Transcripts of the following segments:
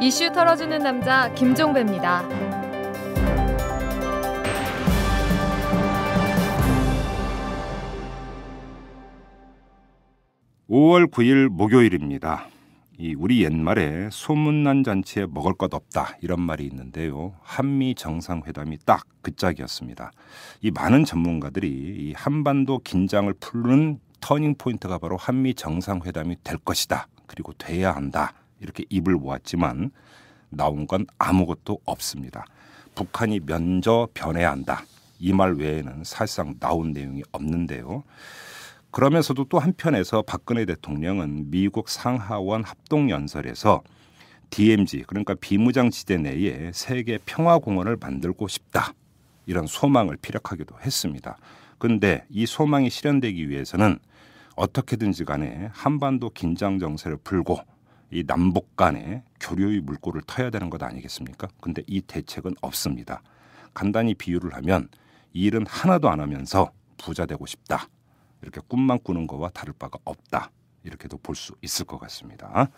이슈 털어주는 남자 김종배입니다. 5월 9일 목요일입니다. 이 우리 옛말에 소문난 잔치에 먹을 것 없다 이런 말이 있는데요. 한미 정상회담이 딱 그 짝이었습니다. 이 많은 전문가들이 이 한반도 긴장을 풀는 터닝 포인트가 바로 한미 정상회담이 될 것이다. 그리고 돼야 한다. 이렇게 입을 모았지만 나온 건 아무것도 없습니다. 북한이 면저 변해야 한다. 이 말 외에는 사실상 나온 내용이 없는데요. 그러면서도 또 한편에서 박근혜 대통령은 미국 상하원 합동연설에서 DMZ 그러니까 비무장 지대 내에 세계 평화 공원을 만들고 싶다. 이런 소망을 피력하기도 했습니다. 근데 이 소망이 실현되기 위해서는 어떻게든지 간에 한반도 긴장 정세를 풀고 이 남북 간의 교류의 물꼬를 터야 되는 것 아니겠습니까? 근데 이 대책은 없습니다. 간단히 비유를 하면 일은 하나도 안 하면서 부자 되고 싶다. 이렇게 꿈만 꾸는 거와 다를 바가 없다. 이렇게도 볼 수 있을 것 같습니다.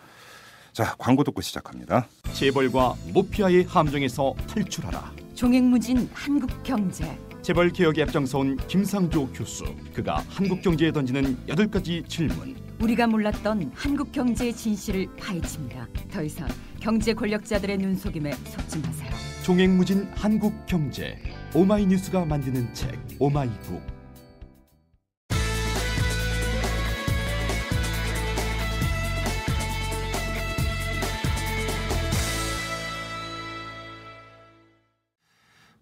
자, 광고 듣고 시작합니다. 재벌과 모피아의 함정에서 탈출하라. 종횡무진 한국 경제. 재벌 개혁에 앞장서온 김상조 교수. 그가 한국 경제에 던지는 여덟 가지 질문. 우리가 몰랐던 한국 경제의 진실을 파헤칩니다. 더 이상 경제 권력자들의 눈속임에 속지 마세요. 종횡무진 한국 경제. 오마이뉴스가 만드는 책 오마이북.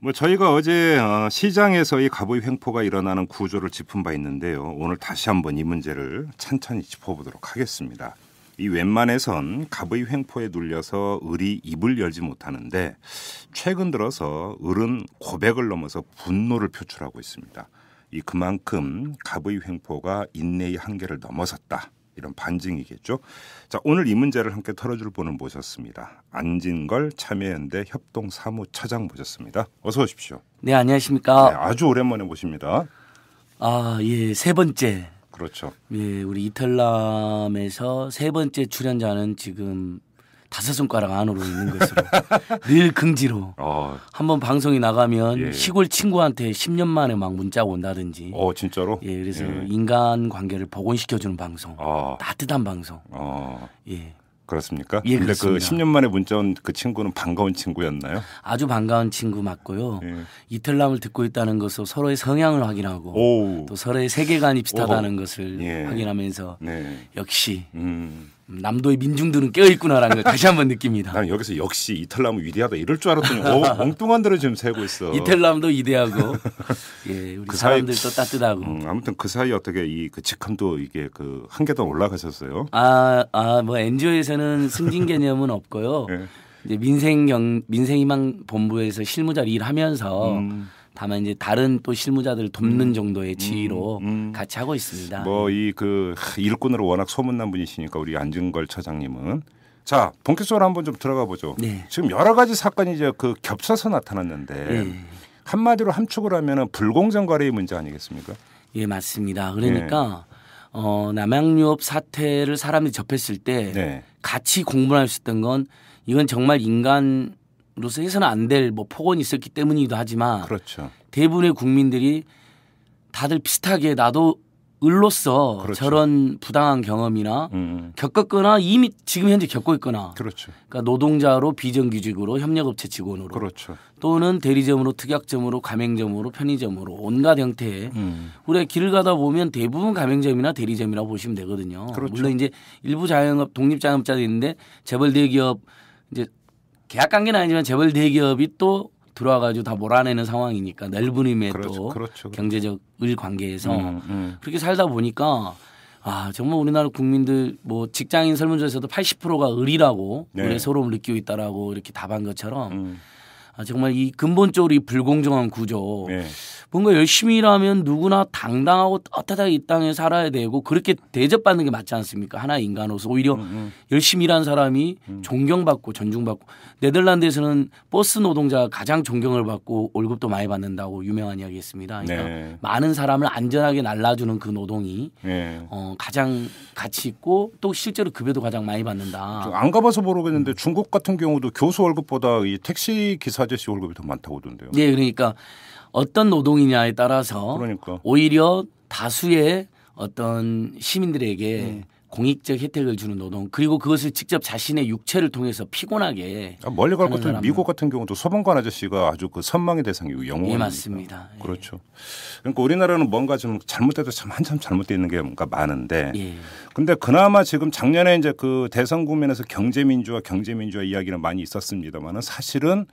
뭐 저희가 어제 어, 시장에서 이 갑의 횡포가 일어나는 구조를 짚은 바 있는데요. 오늘 다시 한번 이 문제를 찬찬히 짚어보도록 하겠습니다. 이 웬만해선 갑의 횡포에 눌려서 을이 입을 열지 못하는데 최근 들어서 을은 고백을 넘어서 분노를 표출하고 있습니다. 이 그만큼 갑의 횡포가 인내의 한계를 넘어섰다. 이런 반증이겠죠. 자, 오늘 이 문제를 함께 털어줄 분을 모셨습니다. 안진걸 참여연대 협동 사무차장 모셨습니다. 어서 오십시오. 네, 안녕하십니까. 네, 아주 오랜만에 모십니다. 아, 예, 세 번째. 그렇죠. 예, 우리 이탈남에서 세 번째 출연자는 지금 다섯 손가락 안으로 있는 것으로 늘 긍지로 어. 한번 방송이 나가면 예. 시골 친구한테 10년 만에 막 문자 온다든지. 어 진짜로? 예, 그래서 예. 인간 관계를 복원시켜주는 방송, 어. 따뜻한 방송. 어. 예. 그렇습니까? 예, 근데 그 그렇습니다. 그 10년 만에 문자 온 그 친구는 반가운 친구였나요? 아주 반가운 친구 맞고요. 예. 이틀남을 듣고 있다는 것으로 서로의 성향을 확인하고 오우. 또 서로의 세계관이 비슷하다는 오우. 것을 예. 확인하면서 네. 역시 음. 음, 남도의 민중들은 깨어있구나라는 걸 다시 한번 느낍니다. 나 여기서 역시 이탈남은 위대하다 이럴 줄 알았더니 어, 엉뚱한 데를 지금 세고 있어. 이탈남도 위대하고 예, 우리 그 사람들도 사이, 따뜻하고. 음, 아무튼 그 사이 어떻게 이그 직함도 이게 그한개더 올라가셨어요? 아, 아, 뭐 NGO에서는 승진 개념은 없고요. 네. 이제 민생경 민생희망 본부에서 실무자 일하면서 음. 다만 이제 다른 또 실무자들을 돕는 음. 정도의 지위로 음. 음. 같이 하고 있습니다. 뭐 이 그 일꾼으로 워낙 소문난 분이시니까 우리 안중걸 처장님은 자 본격적으로 한번 좀 들어가 보죠. 네. 지금 여러 가지 사건이 이제 그 겹쳐서 나타났는데 네. 한마디로 함축을 하면은 불공정 거래의 문제 아니겠습니까? 예 맞습니다. 그러니까 네. 어, 남양유업 사태를 사람들이 접했을 때 네. 같이 공분할 수 있던 건 이건 정말 인간 로서 해서는 안 될 뭐 폭언이 있었기 때문이기도 하지만 그렇죠. 대부분의 국민들이 다들 비슷하게 나도 을로서 그렇죠. 저런 부당한 경험이나 음. 음. 겪었거나 이미 지금 현재 겪고 있거나 그렇죠. 그러니까 노동자로 비정규직으로 협력업체 직원으로 그렇죠. 또는 대리점으로 특약점으로 가맹점으로 편의점으로 온갖 형태의 음. 우리가 길을 가다 보면 대부분 가맹점이나 대리점이라고 보시면 되거든요. 그렇죠. 물론 이제 일부 자영업 독립 자영업자도 있는데 재벌 대기업 이제 계약 관계는 아니지만 재벌 대기업이 또 들어와가지고 다 몰아내는 상황이니까 넓은 의미의 그렇죠, 또 그렇죠, 그렇죠. 그렇죠. 경제적 을 관계에서 음, 음. 그렇게 살다 보니까 아 정말 우리나라 국민들 뭐 직장인 설문조사에서도 80%가 을이라고 네. 을의 소름을 느끼고 있다라고 이렇게 답한 것처럼 음. 아, 정말 이 근본적으로 이 불공정한 구조 네. 뭔가 열심히 일하면 누구나 당당하고 떳떳하게 이 땅에 살아야 되고 그렇게 대접받는 게 맞지 않습니까? 하나 의 인간으로서 오히려 음, 음. 열심히 일한 사람이 음. 존경받고 존중받고 네덜란드에서는 버스 노동자가 가장 존경을 받고 월급도 많이 받는다고 유명한 이야기 했습니다. 그러니까 네. 많은 사람을 안전하게 날라주는 그 노동이 네. 어, 가장 가치 있고 또 실제로 급여도 가장 많이 받는다. 안 가봐서 모르겠는데 중국 같은 경우도 교수 월급보다 이 택시 기사 아저씨 월급이 더 많다고 하던데요. 네, 예, 그러니까 어떤 노동이냐에 따라서 그러니까. 오히려 다수의 어떤 시민들에게 음. 공익적 혜택을 주는 노동 그리고 그것을 직접 자신의 육체를 통해서 피곤하게 아, 멀리 갈 것은 미국 같은 경우도 소방관 아저씨가 아주 그 선망의 대상이고 영웅 예 맞습니다 예. 그렇죠 그러니까 우리나라는 뭔가 좀 잘못돼도 참 한참 잘못돼 있는 게 뭔가 많은데 예. 근데 그나마 지금 작년에 이제 그 대선 국면에서 경제민주화 경제민주화 이야기는 많이 있었습니다만은 사실은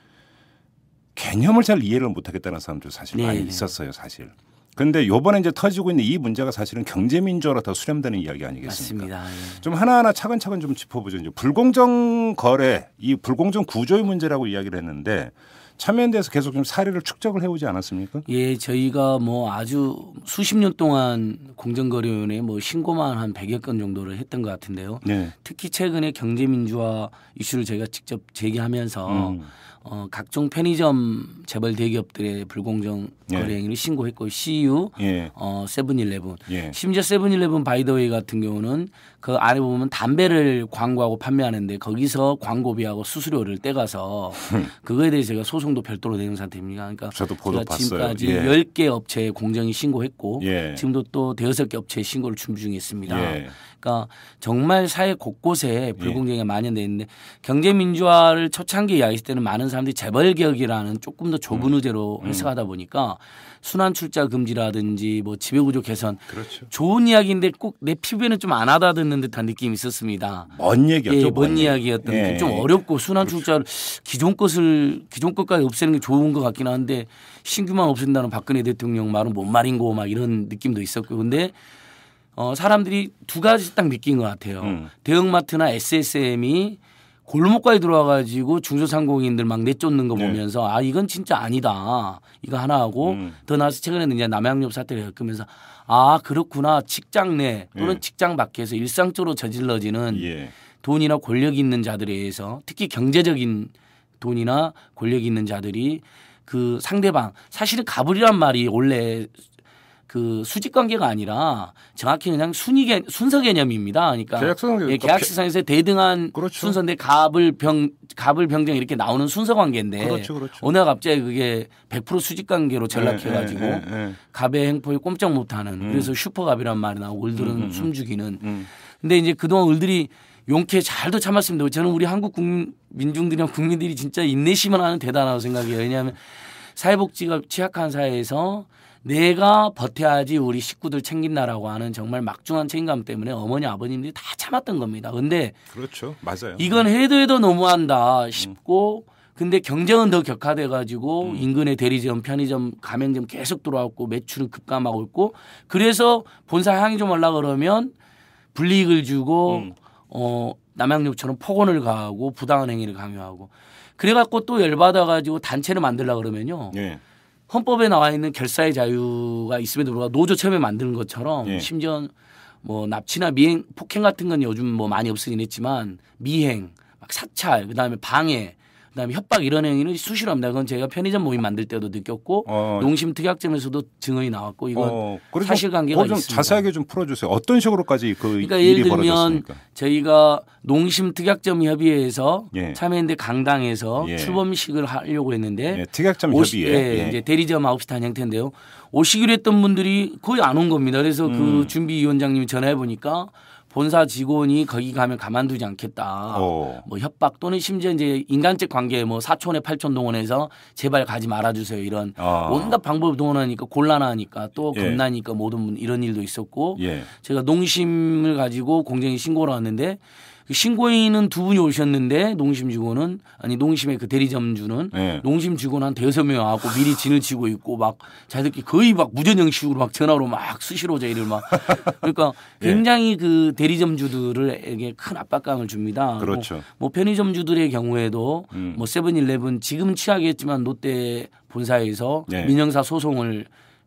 개념을 잘 이해를 못하겠다는 사람들 사실 네. 많이 있었어요, 사실. 근데 요번에 이제 터지고 있는 이 문제가 사실은 경제민주화로 더 수렴되는 이야기 아니겠습니까? 맞습니다. 예. 좀 하나하나 차근차근 좀 짚어보죠. 이제 불공정 거래, 이 불공정 구조의 문제라고 이야기를 했는데 참여연대에서 계속 좀 사례를 축적을 해오지 않았습니까? 예, 저희가 뭐 아주 수십 년 동안 공정거래위원회에 뭐 신고만 한 100여 건 정도를 했던 것 같은데요. 네. 특히 최근에 경제민주화 이슈를 저희가 직접 제기하면서 음. 어, 각종 편의점 재벌 대기업들의 불공정 예. 거래 행위를 신고했고 CU, e 예. 어, 세븐일레븐, 예. 심지어 세븐일레븐 바이더웨이 같은 경우는 그 안에 보면 담배를 광고하고 판매하는데 거기서 광고비하고 수수료를 떼가서 그거에 대해서 제가 소송도 별도로 내는 상태입니다. 그러니까 저도 보도 봤어 지금까지 예. 10개 업체에 공정이 신고했고 예. 지금도 또 대여섯 개 업체에 신고를 준비 중에 있습니다. 예. 그러니까 정말 사회 곳곳에 예. 불공정이 만연돼 있는데 경제민주화를 초창기에 이야기했을 때는 많은 사람들이 재벌개혁이라는 조금 더 좁은 음. 의제로 음. 해석하다 보니까 음. 순환 출자 금지라든지 뭐 지배 구조 개선 그렇죠. 좋은 이야기인데 꼭 내 피부에는 좀안 와닿는 듯한 느낌이 있었습니다. 먼 얘기였죠. 예, 먼, 이야기였던 예. 좀 어렵고 순환 그렇죠. 출자를 기존 것을 기존 것까지 없애는 게 좋은 것 같긴 한데 신규만 없앤다는 박근혜 대통령 말은 뭔 말인고 막 이런 느낌도 있었고 근데 어 사람들이 두 가지 딱 느낀 것 같아요. 음. 대형마트나 SSM이 골목가에 들어와가지고 중소상공인들 막 내쫓는 거 네. 보면서 네. 아 이건 진짜 아니다 이거 하나 하고 음. 더 나아서 최근에는 이제 남양유업 사태를 겪으면서 아 그렇구나 직장 내 또는 네. 직장 밖에서 일상적으로 저질러지는 예. 돈이나 권력 있는 자들에 의해서 특히 경제적인 돈이나 권력 있는 자들이 그 상대방 사실은 가을이란 말이 원래 그 수직 관계가 아니라 정확히 그냥 순위 개, 순서 개념입니다. 그러니까 계약상 예, 그러니까 계약시상에서 대등한 그렇죠. 순서인데 갑을 병 갑을 병정 이렇게 나오는 순서 관계인데 그렇죠, 그렇죠. 어느 날 갑자기 그게 100% 수직 관계로 전락해가지고 네, 네, 네, 갑의 행포에 꼼짝 못하는 음. 그래서 슈퍼갑이란 말이 나오고 을들은 음, 음, 음. 숨죽이는. 음. 근데 이제 그동안 을들이 용케 잘도 참았습니다. 저는 우리 한국 국민, 민중들이나 국민들이 진짜 인내심을 하는 대단하다고 생각해요. 왜냐하면 사회복지가 취약한 사회에서 내가 버텨야지 우리 식구들 챙긴다라고 하는 정말 막중한 책임감 때문에 어머니 아버님들이 다 참았던 겁니다. 근데 그렇죠. 맞아요. 이건 네. 해도 해도 너무한다 싶고 음. 근데 경쟁은 더 격화돼 가지고 음. 인근의 대리점, 편의점, 가맹점 계속 들어왔고 매출은 급감하고 있고 그래서 본사 향이 좀 올라 그러면 불이익을 주고 음. 어 남양유처럼 폭언을 가하고 부당한 행위를 강요하고 그래갖고 또 열받아 가지고 단체를 만들라 그러면요. 네. 헌법에 나와 있는 결사의 자유가 있음에도 불구하고 노조 체험에 만드는 것처럼 예. 심지어 뭐 납치나 미행 폭행 같은 건 요즘 뭐 많이 없으긴 했지만 미행 막 사찰 그다음에 방해 그다음에 협박 이런 행위는 수시로 합니다. 그건 제가 편의점 모임 만들 때도 느꼈고 어. 어. 농심 특약점에서도 증언이 나왔고 이건 어. 사실관계가 좀 있습니다. 자세하게 좀 풀어주세요. 어떤 식으로까지 그 그러니까 예를 들면 벌어졌습니까? 저희가 농심 특약점 협의회에서 예. 참여했는데 강당에서 예. 출범식을 하려고 했는데 예. 특약점 오시, 협의회 예, 예. 이제 대리점 아홉 시단행태인데요 오시기로 했던 분들이 거의 안 온 겁니다. 그래서 그 음. 그 준비위원장님이 전화해 보니까 본사 직원이 거기 가면 가만두지 않겠다. 어. 뭐 협박 또는 심지어 이제 인간적 관계 뭐 사촌에 팔촌 동원해서 제발 가지 말아주세요 이런 아. 온갖 방법을 동원하니까 곤란하니까 또 예. 겁나니까 예. 모든 이런 일도 있었고 예. 제가 농심을 가지고 공정에 신고를 왔는데 그 신고인은 두 분이 오셨는데 농심 직원은 아니 농심의 그 대리점주는 네. 농심 직원 한 대여섯 명 하고 미리 진을 치고 있고 막 자기들끼리 거의 막 무전형식으로 막 전화로 막 수시로 저희를 막 그러니까 예. 굉장히 네. 그 대리점주들에게 큰 압박감을 줍니다. 뭐 그렇죠. 뭐, 뭐 편의점주들의 경우에도 음. 뭐 세븐일레븐 지금 취하겠지만 롯데 본사에서 네. 민영사 소송을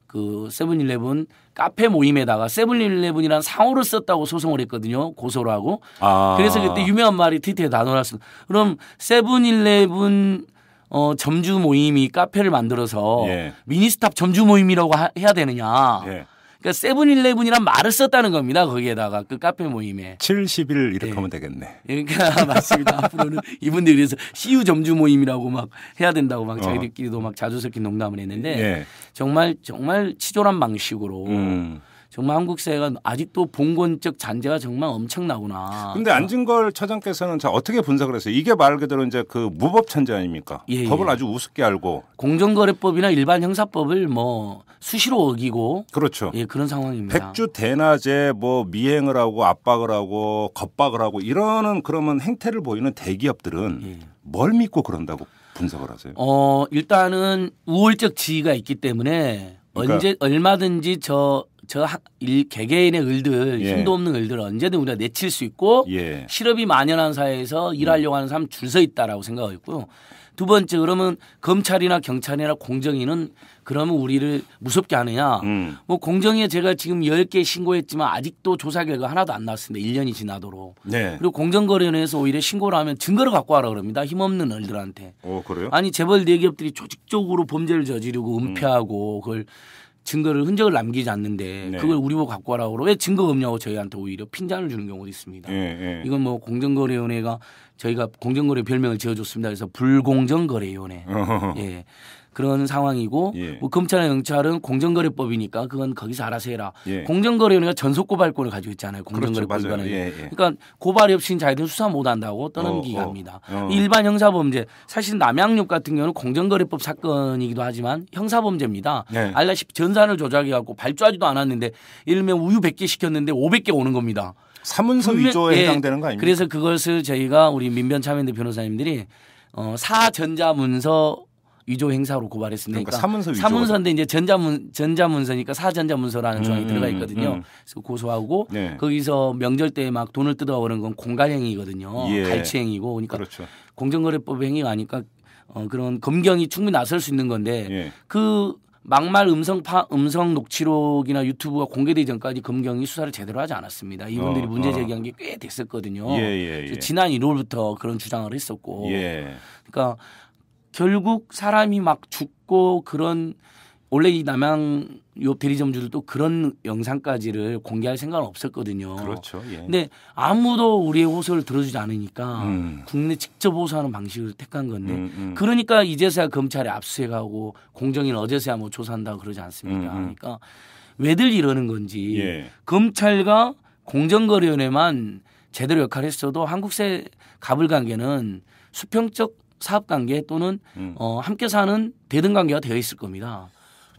그 세븐일레븐 카페 모임에다가 세븐일레븐이란 상호를 썼다고 소송을 했거든요. 고소를 하고. 아. 그래서 그때 유명한 말이 트위터에 나눠놨어. 그럼 세븐일레븐 어, 점주 모임이 카페를 만들어서 예. 미니스탑 점주 모임이라고 하, 해야 되느냐. 예. 그러니까 세븐일레븐이란 말을 썼다는 겁니다. 거기에다가 그 카페 모임에. 70일 이렇게 네. 하면 되겠네. 그러니까 맞습니다. 앞으로는 이분들이 그래서 CU 점주 모임이라고 막 해야 된다고 막 어. 자기들끼리도 막 자주 섞인 농담을 했는데 네. 정말 정말 치졸한 방식으로 음. 정말 한국 사회가 아직도 봉건적 잔재가 정말 엄청나구나. 근데 안진걸 처장께서는 자 어떻게 분석을 했어요? 이게 말 그대로 이제 그 무법 천재 아닙니까? 예, 예. 법을 예. 아주 우습게 알고 공정거래법이나 일반 형사법을 뭐 수시로 어기고 그렇죠. 예, 그런 상황입니다. 백주 대낮에 뭐 미행을 하고 압박을 하고 겁박을 하고 이러는 그러면 행태를 보이는 대기업들은 예. 뭘 믿고 그런다고 분석을 하세요? 어, 일단은 우월적 지위가 있기 때문에 그러니까. 언제 얼마든지 저저 개개인의 을들 예. 힘도 없는 을들 언제든 우리가 내칠 수 있고 예. 실업이 만연한 사회에서 일하려고 하는 사람 줄 서 있다라고 생각하고요두 번째 그러면 검찰이나 경찰이나 공정위는 그러면 우리를 무섭게 하느냐. 음. 뭐 공정위에 제가 지금 열 개 신고했지만 아직도 조사 결과 하나도 안 나왔습니다. 1년이 지나도록. 네. 그리고 공정거래원에서 오히려 신고를 하면 증거를 갖고 와라 그럽니다. 힘없는 얼들한테. 어, 그래요? 아니 재벌 대기업들이 조직적으로 범죄를 저지르고 음. 은폐하고 음. 그걸 증거를 흔적을 남기지 않는데 네. 그걸 우리 보고 갖고 와라고 그러고 왜 증거가 없냐고 저희한테 오히려 핀잔을 주는 경우도 있습니다. 네, 네. 이건 뭐 공정거래위원회가 저희가 공정거래 별명을 지어줬습니다. 그래서 불공정거래위원회. 예. 그런 상황이고 예. 뭐 검찰이나 경찰은 공정거래법이니까 그건 거기서 알아서 해라. 예. 공정거래위원회가 전속고발권을 가지고 있잖아요. 그렇죠. 공정거래법이라는. 그렇죠. 예, 그러니까 고발이 없인 자기들은 수사 못 한다고 떠넘기기 어, 어, 합니다. 어. 일반 형사범죄 사실 남양육 같은 경우는 공정거래법 사건이기도 하지만 형사범죄입니다. 네. 알다시피 전산을 조작해 갖고 발주하지도 않았는데 일명 우유 100개 시켰는데 500개 오는 겁니다. 사문서 위조에 예. 해당되는 거 아닙니까? 그래서 그것을 저희가 우리 민변 참여대 변호사님들이 어, 사전자문서 위조 행사로 고발했으니까 그러니까 사문서 위조. 사문서인데 이제 전자문 전자문서니까 사전자문서라는 음, 조항이 음, 들어가 있거든요. 음. 그래서 고소하고 네. 거기서 명절 때 막 돈을 뜯어오는 건 공갈행위거든요. 예. 갈치행위고 그러니까 그렇죠. 공정거래법 행위가 아니까 어, 그런 검경이 충분히 나설 수 있는 건데 예. 그 막말 음성 파, 음성 녹취록이나 유튜브가 공개되기 전까지 검경이 수사를 제대로 하지 않았습니다. 이분들이 어, 문제 어. 제기한 어. 게꽤 됐었거든요. 예, 예, 예. 지난 1월부터 그런 주장을 했었고, 예. 그러니까 결국 사람이 막 죽고 그런 원래 이 남양 요 대리점주들도 그런 영상까지를 공개할 생각은 없었거든요. 그렇죠. 예. 근데 아무도 우리의 호소를 들어주지 않으니까 음. 국내 직접 호소하는 방식을 택한 건데 음, 음. 그러니까 이제서야 검찰에 압수해가고 공정인 어제서야 뭐 조사한다 고 그러지 않습니까? 음, 음. 그러니까 왜들 이러는 건지 예. 검찰과 공정거래위원회만 제대로 역할을 했어도 한국세 가불관계는 수평적 사업 관계 또는 음. 어, 함께 사는 대등 관계가 되어 있을 겁니다.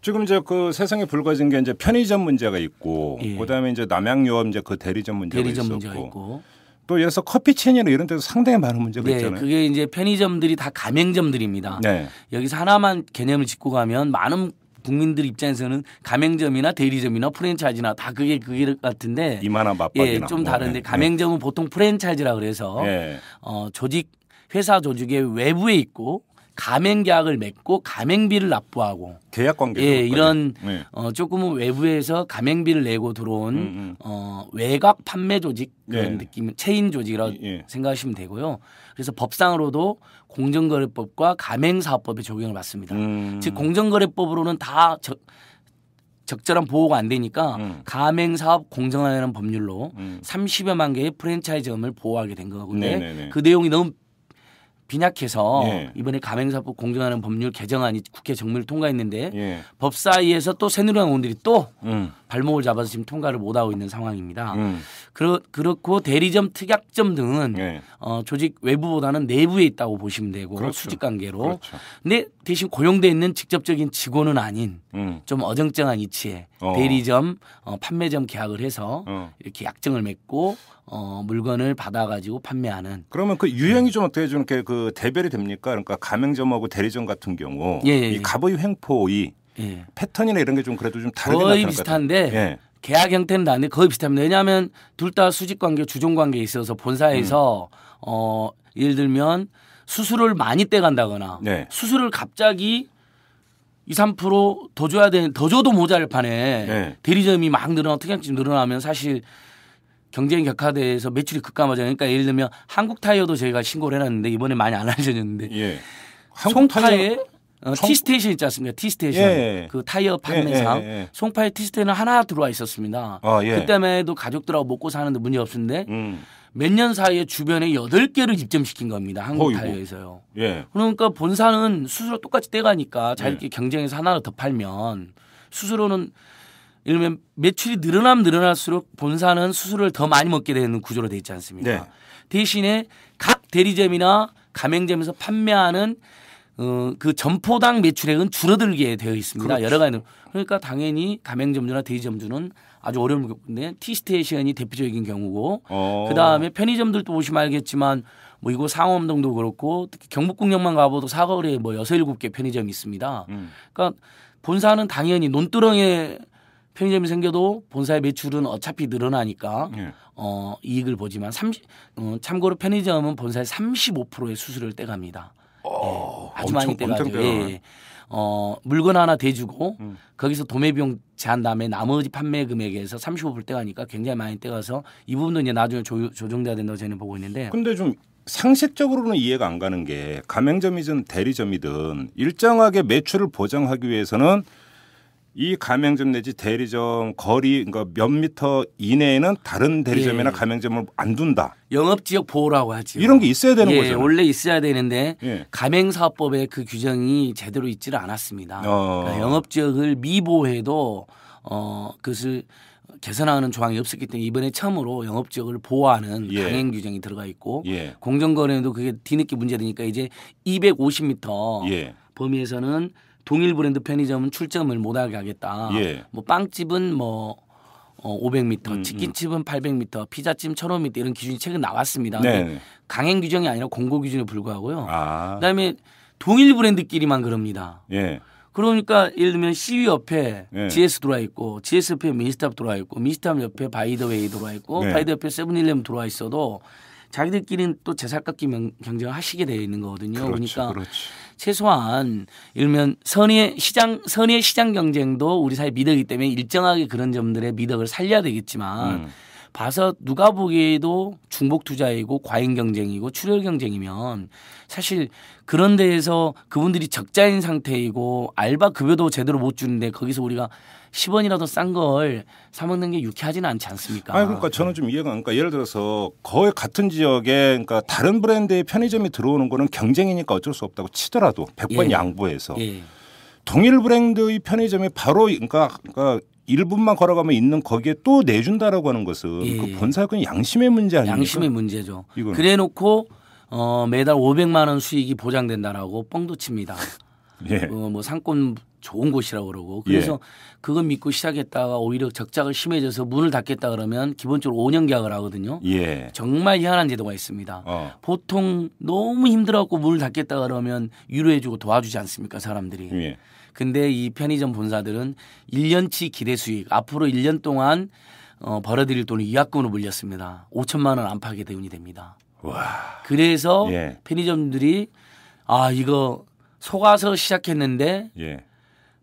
지금 이제 그 세상에 불거진 게 이제 편의점 문제가 있고 예. 그다음에 이제 남양유업 이제 그 대리점 문제가 대리점 있었고 문제가 있고. 또여서 커피 체인이나 이런 데서 상당히 많은 문제가 네, 있잖아요. 그게 이제 편의점들이 다 가맹점들입니다. 네. 여기서 하나만 개념을 짚고 가면 많은 국민들 입장에서는 가맹점이나 대리점이나 프랜차이즈나 다 그게 그게 같은데 이만한 맛박이나 예, 좀 뭐, 다른데 네. 가맹점은 보통 프랜차이즈라 그래서 네. 어, 조직 회사 조직의 외부에 있고 가맹 계약을 맺고 가맹비를 납부하고 계약 관계 예, 이런 네. 어 조금은 외부에서 가맹비를 내고 들어온 음, 음. 어 외곽 판매 조직 그런 네. 느낌 체인 조직이라고 예. 생각하시면 되고요. 그래서 법상으로도 공정거래법과 가맹사업법의 적용을 받습니다. 음. 즉 공정거래법으로는 다 적, 적절한 보호가 안 되니까 음. 가맹사업 공정화라는 법률로 음. 30여만 개의 프랜차이즈점을 보호하게 된 거거든요. 네, 네, 네. 그 내용이 너무 빈약해서 예. 이번에 가맹사법 공정하는 법률 개정안이 국회 정문을 통과했는데 예. 법사위에서 또 새누리당 의원들이 또 음. 발목을 잡아서 지금 통과를 못 하고 있는 상황입니다. 음. 그렇, 그렇고 대리점 특약점 등은 네. 어, 조직 외부보다는 내부에 있다고 보시면 되고 그렇죠. 수직 관계로. 그렇죠. 대신 고용돼 있는 직접적인 직원은 아닌 음. 좀 어정쩡한 위치에 어. 대리점 어, 판매점 계약을 해서 어. 이렇게 약정을 맺고 어, 물건을 받아가지고 판매하는. 그러면 그 유형이 네. 좀 어떻게 좀 이렇게 그 대별이 됩니까? 그러니까 가맹점하고 대리점 같은 경우 예, 예, 예. 이 갑의 횡포의 예. 패턴이나 이런 게 좀 그래도 좀 다르게 거의 비슷한데 예. 계약 형태는 다른데 거의 비슷합니다. 왜냐하면 둘 다 수직 관계, 주종 관계에 있어서 본사에서 음. 어 예를 들면 수술을 많이 떼간다거나 네. 수술을 갑자기 2, 3%더 줘야 되는 더 줘도 모자랄 판에 네. 대리점이 막 늘어나 특양집 늘어나면 사실 경쟁 격화돼서 매출이 급감하잖아요. 그러니까 예를 들면 한국 타이어도 저희가 신고를 해놨는데 이번에 많이 안 알려졌는데 예. 한국 에 타이어... 어, 티스테이션 있지 않습니까? 티스테이션 예, 예. 그 타이어 예, 예, 판매상 예, 송파에 티스테이션 하나 들어와 있었습니다. 아, 예. 그때만해도 가족들하고 먹고 사는데 문제 없었는데 음. 몇년 사이에 주변에 여덟 개를 입점시킨 겁니다. 한국 어이구. 타이어에서요. 그러니까 본사는 수수료 똑같이 떼가니까 자기끼리 경쟁에서 하나를 더 팔면 수수료는 예를 들면 매출이 늘어남 늘어날수록 본사는 수수료를 더 많이 먹게 되는 구조로 돼 있지 않습니까? 네. 대신에 각 대리점이나 가맹점에서 판매하는 어, 그 점포당 매출액은 줄어들게 되어 있습니다. 그렇죠. 여러 가지 그러니까 당연히 가맹점주나 대리점주는 아주 어려움을겪는데 네, 티스테이션이 대표적인 경우고 어. 그다음에 편의점들도 보시면 알겠지만 뭐 이거 상암동도 그렇고 특히 경북공역만 가봐도 사거리에 뭐 여섯 일곱 개 편의점이 있습니다. 음. 그러니까 본사는 당연히 논두렁에 편의점이 생겨도 본사의 매출은 어차피 늘어나니까 예. 어, 이익을 보지만 30, 어, 참고로 편의점은 본사의 35%의 수수료를 떼갑니다. 오, 어, 예. 아주 많이 떼가지고 예. 어, 물건 하나 대주고 음. 거기서 도매 비용 제한 다음에 나머지 판매 금액에서 35불 떼가니까 굉장히 많이 떼가서 이 부분도 이제 나중에 조, 조정돼야 된다고 저는 보고 있는데. 근데 좀 상식적으로는 이해가 안 가는 게 가맹점이든 대리점이든 일정하게 매출을 보장하기 위해서는 이 가맹점 내지 대리점 거리 그러니까 몇 미터 이내에는 다른 대리점이나 예. 가맹점을 안 둔다. 영업 지역 보호라고 하지. 이런 게 있어야 되는 예, 거죠. 원래 있어야 되는데 예. 가맹사업법에 그 규정이 제대로 있지를 않았습니다. 어. 그러니까 영업 지역을 미보해도 어 그것을 개선하는 조항이 없었기 때문에 이번에 처음으로 영업 지역을 보호하는 예. 강행 규정이 들어가 있고 예. 공정거래에도 그게 뒤늦게 문제되니까 이제 250m 예. 범위에서는 동일 브랜드 편의점은 출점을 못하게 하겠다. 예. 뭐 빵집은 뭐 500m, 어, 음, 음, 치킨집은 800m, 피자집 1,000m 이런 기준이 최근 나왔습니다. 네. 강행 규정이 아니라 공고 기준에 불과하고요. 아. 그다음에 동일 브랜드끼리만 그럽니다. 예. 그러니까 예를 들면 시위 옆에 예. GS 들어와 있고 GS 옆에 미스탑 들어와 있고 미스탑 옆에 바이더웨이 들어와 있고 네. 바이더 옆에 세븐일레븐 들어와 있어도 자기들끼리는 또 제살깎기 경쟁을 하시게 되어 있는 거거든요. 그렇지, 그러니까 그렇지. 최소한 일면 선의 시장 선의 시장 경쟁도 우리 사회 미덕이기 때문에 일정하게 그런 점들의 미덕을 살려야 되겠지만 음. 봐서 누가 보기에도 중복 투자이고 과잉 경쟁이고 출혈 경쟁이면 사실 그런 데에서 그분들이 적자인 상태이고 알바 급여도 제대로 못 주는데 거기서 우리가 10원이라도 싼 걸 사먹는 게 유쾌하지는 않지 않습니까? 아니 그러니까 저는 좀 이해가 안 가. 러 예를 들어서 거의 같은 지역에 그러니까 다른 브랜드의 편의점이 들어오는 거는 경쟁이니까 어쩔 수 없다고 치더라도 100번 예. 양보해서 예. 동일 브랜드의 편의점이 바로 그러니까, 그러니까 일분만 걸어가면 있는 거기에 또 내준다라고 하는 것은 예. 그 본사건 양심의 문제 아닙니까? 양심의 문제죠. 이건. 그래놓고 어, 매달 500만 원 수익이 보장된다라고 뻥도 칩니다. 예. 어, 뭐 상권 좋은 곳이라고 그러고 그래서 예. 그거 믿고 시작했다가 오히려 적자가 심해져서 문을 닫겠다 그러면 기본적으로 5년 계약을 하거든요. 예. 정말 희한한 제도가 있습니다. 어. 보통 너무 힘들어갖고 문을 닫겠다 그러면 위로해주고 도와주지 않습니까 사람들이. 예. 근데 이 편의점 본사들은 1년치 기대 수익 앞으로 1년 동안 어, 벌어들일 돈을 이학금으로 물렸습니다. 5천만 원 안팎의 대운이 됩니다. 와. 그래서 예. 편의점들이 아 이거 속아서 시작했는데 예.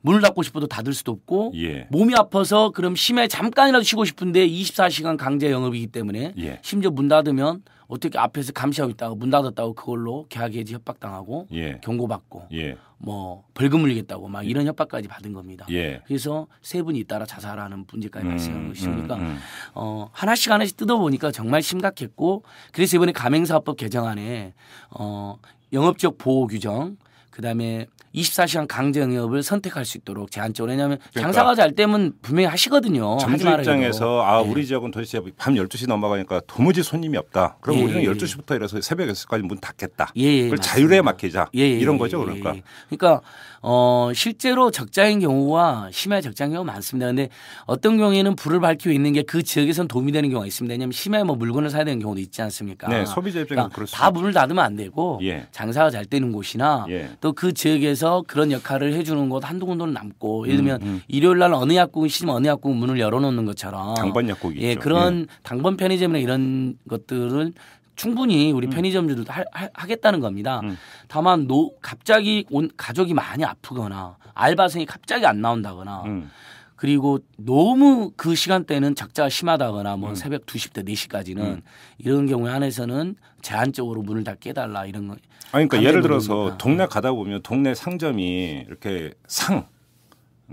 문을 닫고 싶어도 닫을 수도 없고 예. 몸이 아파서 그럼 심해 잠깐이라도 쉬고 싶은데 24시간 강제 영업이기 때문에 예. 심지어 문 닫으면 어떻게 앞에서 감시하고 있다가 문 닫았다고 그걸로 계약 해지 협박당하고 예. 경고받고 예. 뭐 벌금 물리겠다고 막 이런 협박까지 받은 겁니다. 예. 그래서 세 분이 따라 자살하는 문제까지 음, 발생한 것이니까 음, 음. 어, 하나씩 하나씩 뜯어보니까 정말 심각했고 그래서 이번에 가맹사업법 개정안에 어, 영업적 보호 규정 그다음에 24시간 강제 영업을 선택할 수 있도록 제한적으로 왜냐하면 그러니까 장사가 잘되면 분명히 하시거든요. 점주 입장에서 아 예. 우리 지역은 도대체 밤 12시 넘어가니까 도무지 손님이 없다. 그럼 예. 우리는 12시부터 예, 예. 이래서 새벽 6시까지 문 닫겠다. 예, 그걸 다 자율에 맡기자. 이런 거죠 그러니까. 그러니까 어, 실제로 적자인 경우와 심야 적자인 경우가 많습니다. 근데 어떤 경우에는 불을 밝히고 있는 게 그 지역에선 도움이 되는 경우가 있습니다. 왜냐하면 심야에 뭐 물건을 사야 되는 경우도 있지 않습니까? 네, 소비자 입장은 그러니까 그렇습니다. 다 문을 닫으면 안 되고 예. 장사가 잘 되는 곳이나 예. 또그 지역에서 그런 역할을 해주는 곳 한두 군데는 남고 음, 예를 들면 음, 일요일 날 어느 약국은 시즌 어느 약국 문을 열어놓는 것처럼 당번 약국이 예, 그런 예. 당번 편의점이나 이런 것들을 충분히 우리 음. 편의점주들도 하, 하 겠다는 겁니다. 음. 다만 노 갑자기 온 가족이 많이 아프거나 알바생이 갑자기 안 나온다거나 음. 그리고 너무 그 시간대는 적자가 심하다거나 뭐 음. 새벽 2시부터 4시까지는 음. 이런 경우에 한해서는 제한적으로 문을 다 깨달라 이런 거. 아니, 그러니까 예를 들어서 동네 네. 가다 보면 동네 상점이 이렇게 상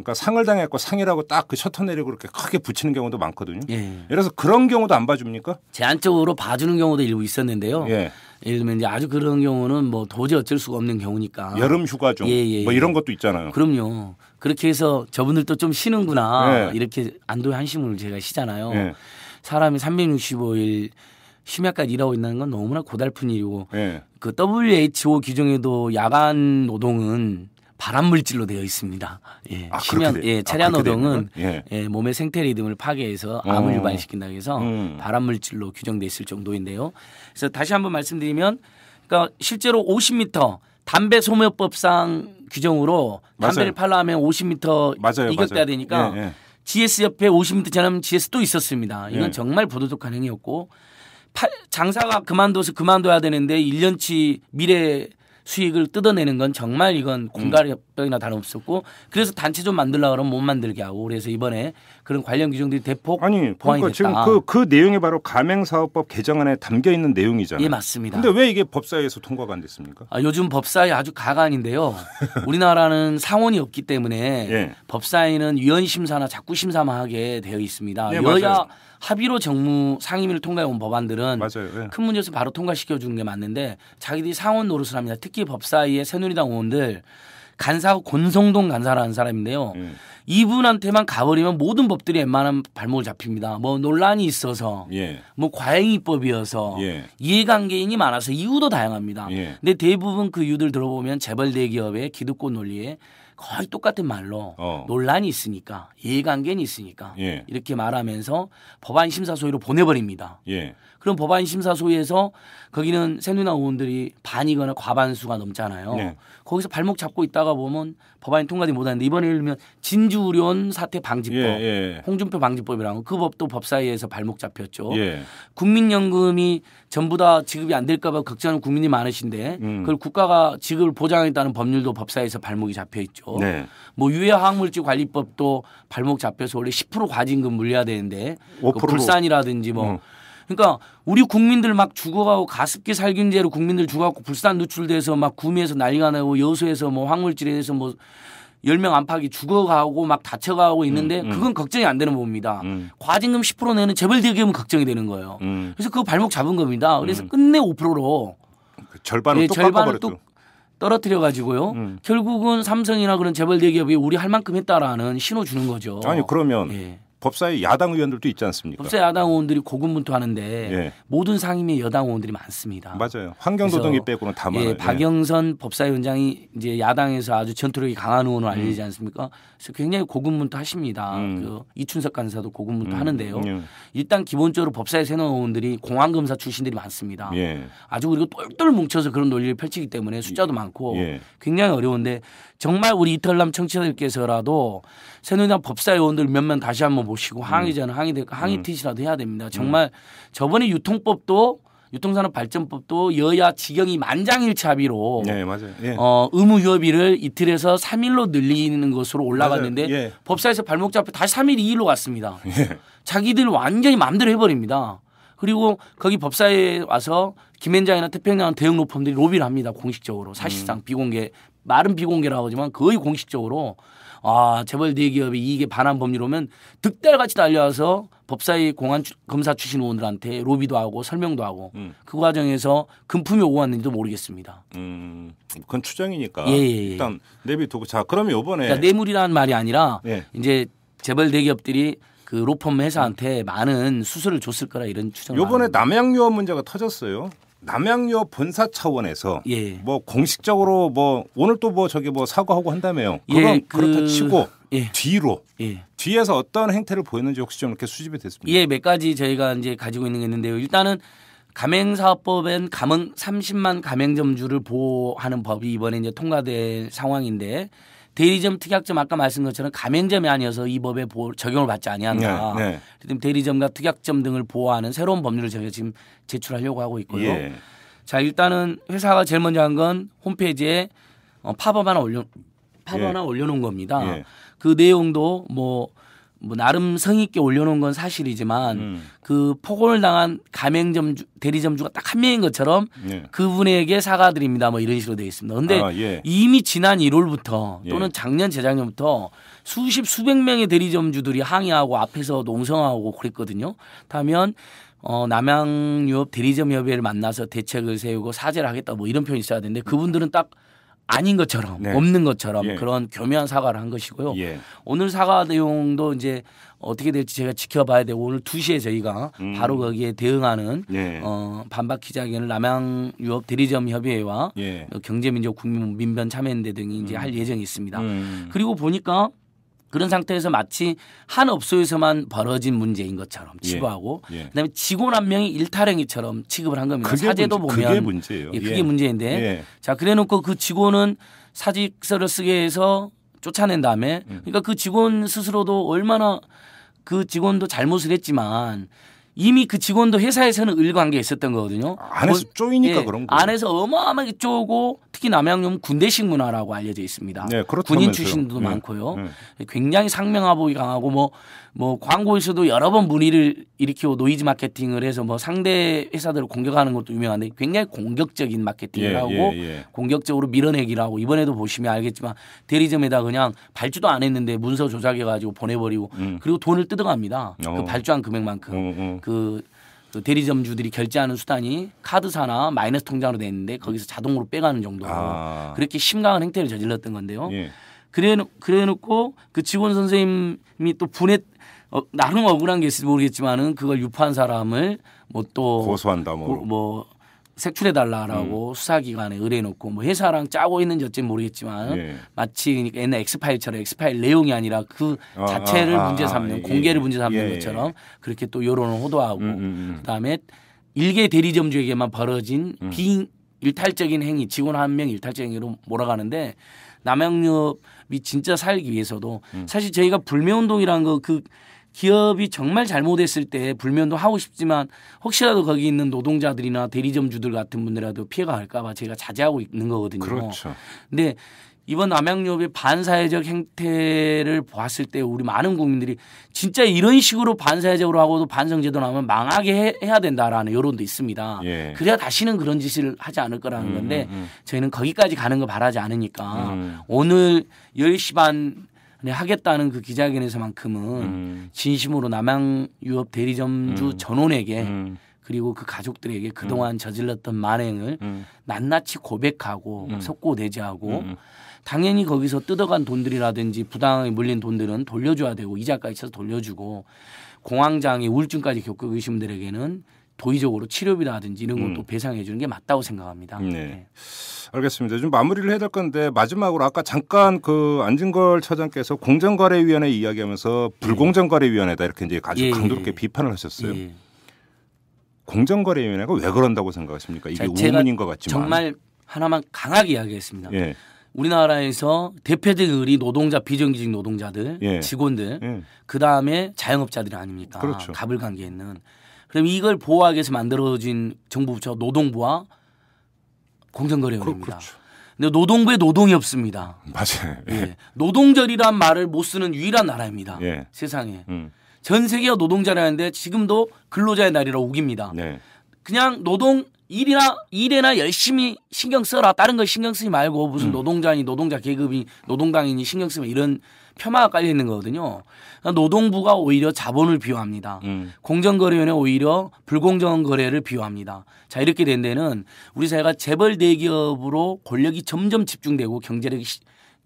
그러니까 상을 당했고 상이라고 딱 그 셔터 내리고 그렇게 크게 붙이는 경우도 많거든요. 예. 그래서 그런 경우도 안 봐줍니까? 제한적으로 봐주는 경우도 일부 있었는데요. 예. 예를 들면 이제 아주 그런 경우는 뭐 도저히 어쩔 수가 없는 경우니까 여름 휴가 중 예, 예, 예, 뭐 이런 것도 있잖아요. 그럼요. 그렇게 해서 저분들도 좀 쉬는구나 예. 이렇게 안도의 한심을 제가 쉬잖아요. 사람이 365일 심야까지 일하고 있는 건 너무나 고달픈 일이고 그 WHO 규정에도 야간 노동은 발암 물질로 되어 있습니다. 예. 아, 심연 예, 차량 아, 노동은 예. 예. 몸의 생태 리듬을 파괴해서 암을 어. 유발시킨다고 해서 음. 발암 물질로 규정돼 있을 정도인데요. 그래서 다시 한번 말씀드리면 그러니까 실제로 50m 담배 소묘법상 규정으로 맞아요. 담배를 팔라 하면 50m 맞아요, 이격돼야 되니까 예, 예. GS 옆에 50m 지나면 GS 또 있었습니다. 이건 예. 정말 부도덕한 행위였고 장사가 그만둬서 그만둬야 되는데 1년치 미래 수익을 뜯어내는 건 정말 이건 공갈이 음. 떡이나 다름없었고 그래서 단체 좀 만들라 그러면 못 만들게 하고 그래서 이번에 그런 관련 규정들이 대폭 아니 그러니까 지금 그, 그 내용이 바로 가맹사업법 개정안에 담겨 있는 내용이잖아요. 예 맞습니다. 근데 왜 이게 법사위에서 통과가 안 됐습니까? 아, 요즘 법사위 아주 가관인데요. 우리나라는 상원이 없기 때문에 예. 법사위는 위원 심사나 자꾸 심사만 하게 되어 있습니다. 예, 여야 맞아요. 합의로 정무 상임위를 통과해온 법안들은 맞아요. 예. 큰 문제에서 바로 통과시켜 주는 게 맞는데 자기들이 상원 노릇을 합니다. 특히 법사위의 새누리당 의원들 간사하고 권성동 간사라는 사람인데요. 음. 이분한테만 가버리면 모든 법들이 웬만한 발목을 잡힙니다. 뭐 논란이 있어서, 예. 뭐 과잉입법이어서, 예. 이해관계인이 많아서 이유도 다양합니다. 예. 근데 대부분 그 이유들 들어보면 재벌 대기업의 기득권 논리에 거의 똑같은 말로 어. 논란이 있으니까 이해관계는 있으니까 예. 이렇게 말하면서 법안 심사 소위로 보내버립니다. 예. 그럼 법안 심사 소위에서 거기는 새누나 의원들이 반이거나 과반수가 넘잖아요. 네. 거기서 발목 잡고 있다가 보면 법안이 통과되지 못하는데 이번에 예를 들면 진주 우료원 사태 방지법, 예, 예. 홍준표 방지법이라고 그 법도 법사위에서 발목 잡혔죠. 예. 국민연금이 전부 다 지급이 안 될까봐 걱정하는 국민이 많으신데 음. 그걸 국가가 지급을 보장했다는 법률도 법사위에서 발목이 잡혀 있죠. 네. 뭐 유해화학물질 관리법도 발목 잡혀서 원래 10% 과징금 물려야 되는데 그 불산이라든지 뭐 음. 그러니까 우리 국민들 막 죽어가고 가습기 살균제로 국민들 죽어갖고 불산 누출돼서 막 구미에서 난리가 나고 여수에서 뭐 황물질에 대해서 뭐1 0명 안팎이 죽어가고 막 다쳐가고 있는데 음, 음. 그건 걱정이 안 되는 겁니다. 음. 과징금 10% 내는 재벌 대기업은 걱정이 되는 거예요. 음. 그래서 그 발목 잡은 겁니다. 그래서 음. 끝내 5%로 그 절반을 네, 뚝 절반을 뚝 떨어뜨려 가지고요. 음. 결국은 삼성이나 그런 재벌 대기업이 우리 할 만큼 했다라는 신호 주는 거죠. 아니 그러면 예. 법사위 야당 의원들도 있지 않습니까? 법사위 야당 의원들이 고군분투하는데 예. 모든 상임위 여당 의원들이 많습니다. 맞아요. 환경노동이 빼고는 다 예, 많아요. 예, 박영선 예. 법사위원장이 이제 야당에서 아주 전투력이 강한 의원으로 음. 알려지지 않습니까? 그래서 굉장히 고군분투하십니다. 음. 그 이춘석 간사도 고군분투하는데요. 음. 예. 일단 기본적으로 법사위 세로 의원들이 공안검사 출신들이 많습니다. 예. 아주 그리고 똘똘 뭉쳐서 그런 논리를 펼치기 때문에 숫자도 많고 굉장히 어려운데 정말 우리 이탈남 청취자들께서라도 새누리당 법사위원들 몇 명 다시 한번 모시고 음. 항의전는 항의 항의 음. 티시라도 해야 됩니다. 음. 정말 저번에 유통법도 유통산업발전법도 여야 지경이 만장일치합의로 네, 맞아요. 예. 어, 의무 유업일을 이틀에서 3일로 늘리는 것으로 올라갔는데 예. 법사에서 발목 잡혀 다시 3일 2일로 갔습니다. 예. 자기들 완전히 마음대로 해버립니다. 그리고 거기 법사에 와서 김앤장이나 태평양 대형 로펌들이 로비를 합니다. 공식적으로 사실상 음. 비공개 말은 비공개라고 하지만 거의 공식적으로 아, 재벌 대기업이 네 이익에 반한 법률로면 득달같이 달려와서 법사위 공안 검사 출신 의원들한테 로비도 하고 설명도 하고 음. 그 과정에서 금품이 오고 왔는지도 모르겠습니다. 음, 그건 추정이니까 예, 예, 예. 일단 내비두고 자 그러면 요번에 그러니까 뇌물이라는 말이 아니라 예. 이제 재벌 대기업들이 네 그 로펌 회사한테 많은 수수를 줬을 거라 이런 추정. 이번에 남양유업 문제가 터졌어요. 남양유업 본사 차원에서 예. 뭐 공식적으로 뭐 오늘 또 뭐 저기 뭐 사과하고 한다며요. 그건 예, 그... 렇다 치고 예. 뒤로 예. 뒤에서 어떤 행태를 보였는지 혹시 좀 이렇게 수집이 됐습니까? 예, 몇 가지 저희가 이제 가지고 있는 게 있는데요. 일단은 가맹사업법엔 가맹 30만 가맹점주를 보호하는 법이 이번에 이제 통과된 상황인데 대리점 특약점 아까 말씀 것처럼 가맹점이 아니어서 이 법에 보호, 적용을 받지 아니한다. 네, 네. 대리점과 특약점 등을 보호하는 새로운 법률을 저희가 지금 제출하려고 하고 있고요. 예. 자 일단은 회사가 제일 먼저 한 건 홈페이지에 어, 팝업 하나 올려 팝업 예. 하나 올려놓은 겁니다. 예. 그 내용도 뭐뭐 나름 성의 있게 올려놓은 건 사실이지만 음. 그 폭언을 당한 가맹점 주, 대리점주가 딱 한 명인 것처럼 예. 그분에게 사과드립니다 뭐 이런 식으로 되어 있습니다. 근데 아, 예. 이미 지난 1월부터 예. 또는 예. 작년 재작년부터 수십 수백 명의 대리점주들이 항의하고 앞에서 농성하고 그랬거든요. 하면 어, 남양유업 대리점 협회를 만나서 대책을 세우고 사죄를 하겠다 뭐 이런 표현이 있어야 되는데 그분들은 딱 아닌 것처럼 네. 없는 것처럼 예. 그런 교묘한 사과를 한 것이고요. 예. 오늘 사과 내용도 이제 어떻게 될지 제가 지켜봐야 되고 오늘 2시에 저희가 음. 바로 거기에 대응하는 예. 어, 반박 기자회견을 남양 유업 대리점 협의회와 예. 뭐 경제민족 국민 민변 참여연대 등이 이제 음. 할 예정이 있습니다. 음. 그리고 보니까 그런 상태에서 마치 한 업소에서만 벌어진 문제인 것처럼 예. 치부하고 예. 예. 그다음에 직원 한 명이 일탈행위처럼 취급을 한 겁니다. 사제도 문제, 보면 그게 문제예요. 예, 그게 예. 문제인데 예. 자 그래놓고 그 직원은 사직서를 쓰게 해서 쫓아낸 다음에 음. 그러니까 그 직원 스스로도 얼마나 그 직원도 잘못을 했지만 이미 그 직원도 회사에서는 을관계에 있었던 거거든요. 안에서 뭐, 쪼이니까 예, 그런 거 안에서 어마어마하게 쪼고 특히 남양용 군대식 문화라고 알려져 있습니다. 네, 군인 출신도 네. 많고요. 네. 굉장히 상명하복이 강하고 뭐뭐 광고에서도 여러 번 문의를 일으키고 노이즈 마케팅을 해서 뭐 상대 회사들을 공격하는 것도 유명한데 굉장히 공격적인 마케팅을 예, 하고 예, 예. 공격적으로 밀어내기를 하고 이번에도 보시면 알겠지만 대리점에다 그냥 발주도 안 했는데 문서 조작해 가지고 보내버리고 음. 그리고 돈을 뜯어갑니다. 그 어. 그 발주한 금액만큼 음, 음. 그, 그 대리점주들이 결제하는 수단이 카드사나 마이너스 통장으로 되는데 거기서 자동으로 빼가는 정도로 아. 그렇게 심각한 행태를 저질렀던 건데요. 그 예. 그래 놓고 그 직원 선생님이 또 분해 어, 나름 억울한 게 있을지 모르겠지만은 그걸 유포한 사람을 뭐 또 고소한다 뭐, 뭐 색출해 달라라고 음. 수사기관에 의뢰해놓고 뭐 회사랑 짜고 있는지 어찌 모르겠지만 예. 마치 그러 그러니까 옛날 엑스파일처럼 엑스파일 내용이 아니라 그 아, 자체를 아, 아 문제 아, 삼는 예, 공개를 문제 예. 삼는 예, 예. 것처럼 그렇게 또 여론을 호도하고 음, 음, 음. 그다음에 일개 대리점주에게만 벌어진 음. 비 일탈적인 행위 직원 한 명 일탈적인 행위로 몰아가는데 남양유업이 진짜 살기 위해서도 음. 사실 저희가 불매운동이라는 거그 기업이 정말 잘못했을 때 불면도 하고 싶지만 혹시라도 거기 있는 노동자들이나 대리점주들 같은 분들이라도 피해가 갈까봐 제가 자제하고 있는 거거든요. 그렇죠. 근데 이번 남양유업의 반사회적 행태를 봤을 때 우리 많은 국민들이 진짜 이런 식으로 반사회적으로 하고도 반성제도 나오면 망하게 해, 야 된다라는 여론도 있습니다. 예. 그래야 다시는 그런 짓을 하지 않을 거라는 음, 건데 음. 음. 저희는 거기까지 가는 거 바라지 않으니까 음. 오늘 10시 반 네, 하겠다는 그 기자회견에서만큼은 음. 진심으로 남양 유업 대리점주 음. 전원에게 음. 그리고 그 가족들에게 그동안 음. 저질렀던 만행을 음. 낱낱이 고백하고 석고대죄하고 음. 당연히 거기서 뜯어간 돈들이라든지 부당하게 물린 돈들은 돌려줘야 되고 이자까지 쳐서 돌려주고 공황장애 우울증까지 겪은 의심들에게는 도의적으로 치료비라든지 이런 것도 배상해 주는 게 맞다고 생각합니다. 네. 네. 알겠습니다. 좀 마무리를 해야 될 건데 마지막으로 아까 잠깐 그 안진걸 차장께서 공정거래위원회 이야기하면서 불공정거래위원회다 이렇게 이제 아주 예, 강도롭게 예. 비판을 하셨어요. 예. 공정거래위원회가 왜 그런다고 생각하십니까? 이게 우문인 것 같지만 정말 하나만 강하게 이야기했습니다. 예. 우리나라에서 대표적인 의리 노동자 비정규직 노동자들 예. 직원들 그 다음에 자영업자들이 아닙니까? 그렇죠. 갑을 관계 있는 그럼 이걸 보호하기 위해서 만들어진 정부 부처 노동부와 공정거래위원입니다. 그, 그렇죠. 근데 노동부에 노동이 없습니다. 맞아요. 예. 예. 노동절이란 말을 못 쓰는 유일한 나라입니다. 예. 세상에. 음. 전 세계가 노동자라는데 지금도 근로자의 날이라 우깁니다. 네. 그냥 노동 일이나 일에나 열심히 신경 써라. 다른 거 신경 쓰지 말고 무슨 음. 노동자니 노동자 계급이 노동당이니 신경 쓰면 이런 폄하가 깔려 있는 거거든요. 그러니까 노동부가 오히려 자본을 비호합니다. 음. 공정거래위원회 오히려 불공정 거래를 비호합니다. 자 이렇게 된 데는 우리 사회가 재벌 대기업으로 권력이 점점 집중되고 경제력이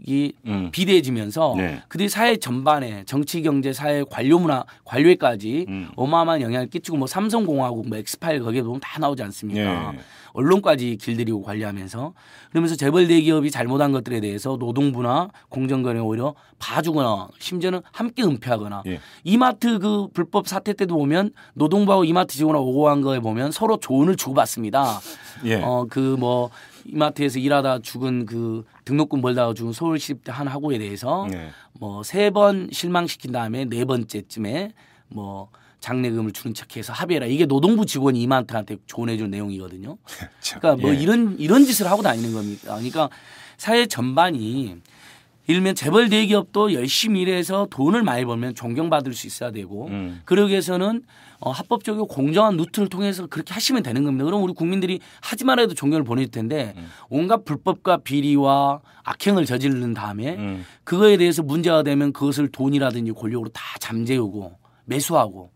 이 음. 비대해지면서 네. 그들이 사회 전반에 정치 경제 사회 관료 문화 관료에까지 음. 어마어마한 영향을 끼치고 뭐 삼성공화국 뭐 엑스파일 거기에 보면 다 나오지 않습니까? 네. 언론까지 길들이고 관리하면서 그러면서 재벌 대기업이 잘못한 것들에 대해서 노동부나 공정거래 오히려 봐주거나 심지어는 함께 은폐하거나 예. 이마트 그 불법 사태 때도 보면 노동부하고 이마트 직원하고 오고한 거에 보면 서로 조언을 주고받습니다. 예. 어그 뭐 이마트에서 일하다 죽은 그 등록금 벌다가 죽은 서울시 립대한 학우에 대해서 네. 예. 뭐세 번 실망시킨 다음에 네 번째쯤에 뭐 장례금을 주는 척해서 합의해라. 이게 노동부 직원 이만한테 이 조언해준 내용이거든요. 그러니까 뭐 예. 이런 이런 짓을 하고 다니는 겁니다. 그러니까 사회 전반이 일면 재벌 대기업도 열심히 일해서 돈을 많이 벌면 존경받을 수 있어야 되고 음. 그러기 위해서는 어, 합법적이고 공정한 루트를 통해서 그렇게 하시면 되는 겁니다. 그럼 우리 국민들이 하지 말아도 야 존경을 보낼 텐데 음. 온갖 불법과 비리와 악행을 저지른 다음에 음. 그거에 대해서 문제가 되면 그것을 돈이라든지 권력으로 다 잠재우고 매수하고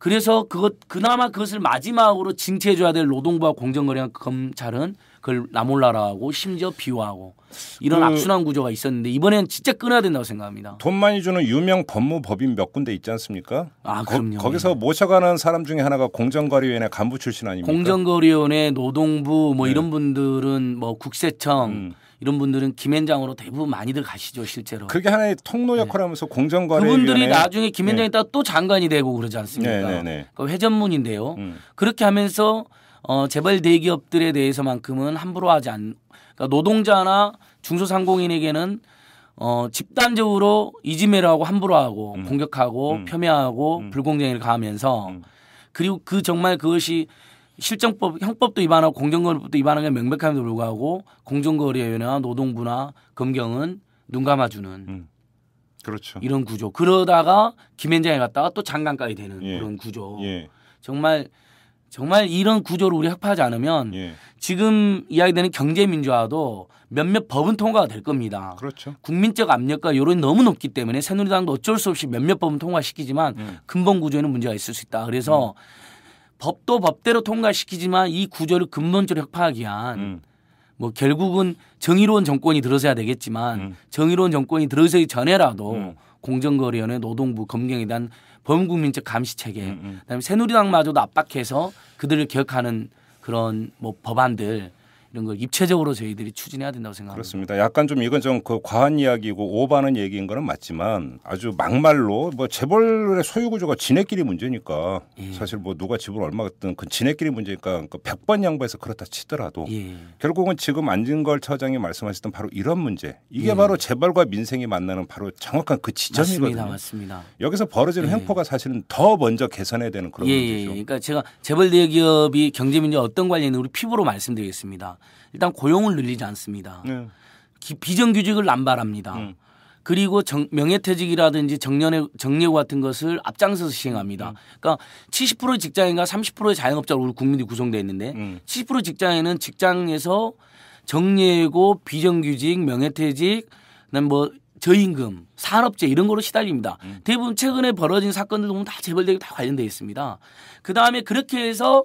그래서 그것 그나마 그것을 마지막으로 징체해 줘야 될 노동부와 공정거래관 검찰은 그걸 나몰라라고 심지어 비호하고 이런 그 악순환 구조가 있었는데 이번엔 진짜 끊어야 된다고 생각합니다. 돈 많이 주는 유명 법무법인 몇 군데 있지 않습니까? 아 그럼요. 거, 기서 모셔가는 사람 중에 하나가 공정거래위원회 간부 출신 아닙니까? 공정거래위원회 노동부 뭐 네. 이런 분들은 뭐 국세청 음. 이런 분들은 김앤장으로 대부분 많이들 가시죠 실제로. 그게 하나의 통로 네. 역할을 네. 하면서 공정관리 그분들이 나중에 네. 김앤장에 따라 또 장관이 되고 그러지 않습니까? 네, 네, 그 회전문인데요. 음. 그렇게 하면서 어, 재벌 대기업들에 대해서만큼은 함부로 하지 않. 그러니까 노동자나 중소상공인에게는 어, 집단적으로 이지매라고 함부로 하고 음. 공격하고 음. 폄훼하고 음. 불공정을 가하면서 음. 그리고 그 정말 그것이 실정법, 형법도 위반하고 공정거래법도 위반한 게 명백함에도 불구하고 공정거래위원회나 노동부나 검경은 눈 감아주는 음. 그렇죠. 이런 구조. 그러다가 김현장에 갔다가 또 장관까지 되는 예. 그런 구조. 예. 정말 정말 이런 구조를 우리 확파하지 않으면 예. 지금 이야기되는 경제민주화도 몇몇 법은 통과가 될 겁니다. 그렇죠. 국민적 압력과 여론이 너무 높기 때문에 새누리당도 어쩔 수 없이 몇몇 법은 통과시키지만 음. 근본 구조에는 문제가 있을 수 있다. 그래서 음. 법도 법대로 통과시키지만 이 구조를 근본적으로 협파하기 위한 음. 뭐 결국은 정의로운 정권이 들어서야 되겠지만 음. 정의로운 정권이 들어서기 전에라도 음. 공정거래위원회 노동부 검경에 대한 범국민적 감시 체계 음, 음. 그다음에 새누리당마저도 압박해서 그들을 기억하는 그런 뭐 법안들 이런 걸 입체적으로 저희들이 추진해야 된다고 생각합니다. 그렇습니다. 약간 좀 이건 좀 그 과한 이야기고 오바는 얘기인 거는 맞지만 아주 막말로 뭐 재벌의 소유 구조가 지네끼리 문제니까 예. 사실 뭐 누가 집을 얼마 갖든 그 지네끼리 문제니까 그 100번 양보해서 그렇다 치더라도 예. 결국은 지금 안진걸 처장이 말씀하셨던 바로 이런 문제 이게 예. 바로 재벌과 민생이 만나는 바로 정확한 그 지점이거든요. 맞습니다. 맞습니다. 여기서 벌어지는 예. 횡포가 사실은 더 먼저 개선해야 되는 그런 예, 예, 문제죠. 그러니까 제가 재벌 대기업이 경제 문제 어떤 관련이 우리 피부로 말씀드리겠습니다. 일단 고용을 늘리지 않습니다. 네. 기, 비정규직을 남발합니다. 음. 그리고 정, 명예퇴직이라든지 정년의 정례고 같은 것을 앞장서서 시행합니다. 음. 그러니까 70%의 직장인과 30%의 자영업자로 우리 국민이 구성되어 있는데 음. 70% 직장인은 직장에서 정례고 비정규직, 명예퇴직, 뭐 저임금, 산업재 이런 거로 시달립니다. 음. 대부분 최근에 벌어진 사건들 보면 다재벌되게다관련되어 있습니다. 그 다음에 그렇게 해서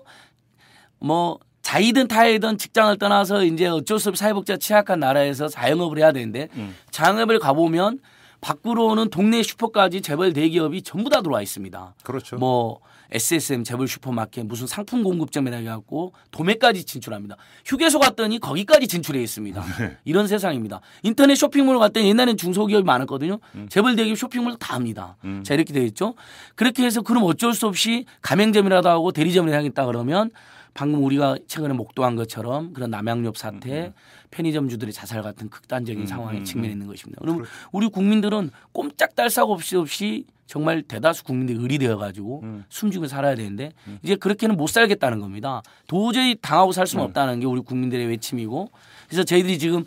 뭐 자이든 타이든 직장을 떠나서 이제 어쩔 수 없이 사회복지가 취약한 나라에서 자영업을 해야 되는데 음. 자영업을 가보면 밖으로 오는 동네 슈퍼까지 재벌 대기업이 전부 다 들어와 있습니다. 그렇죠. 뭐 SSM 재벌 슈퍼마켓 무슨 상품 공급점이라 해갖고 도매까지 진출합니다. 휴게소 갔더니 거기까지 진출해 있습니다. 네. 이런 세상입니다. 인터넷 쇼핑몰 갔더니 옛날에는 중소기업이 많았거든요. 음. 재벌 대기업 쇼핑몰 다 합니다. 음. 자 이렇게 되어 있죠. 그렇게 해서 그럼 어쩔 수 없이 가맹점이라도 하고 대리점을 향했다 그러면 방금 우리가 최근에 목도한 것처럼 그런 남양유업 사태, 음. 편의점주들의 자살 같은 극단적인 음. 상황에 직면해 있는 것입니다. 그럼 그렇죠. 우리 국민들은 꼼짝달싹 없이 없이 정말 대다수 국민들이 의리되어 가지고 음. 숨죽여 살아야 되는데 음. 이제 그렇게는 못 살겠다는 겁니다. 도저히 당하고 살 수는 음. 없다는 게 우리 국민들의 외침이고 그래서 저희들이 지금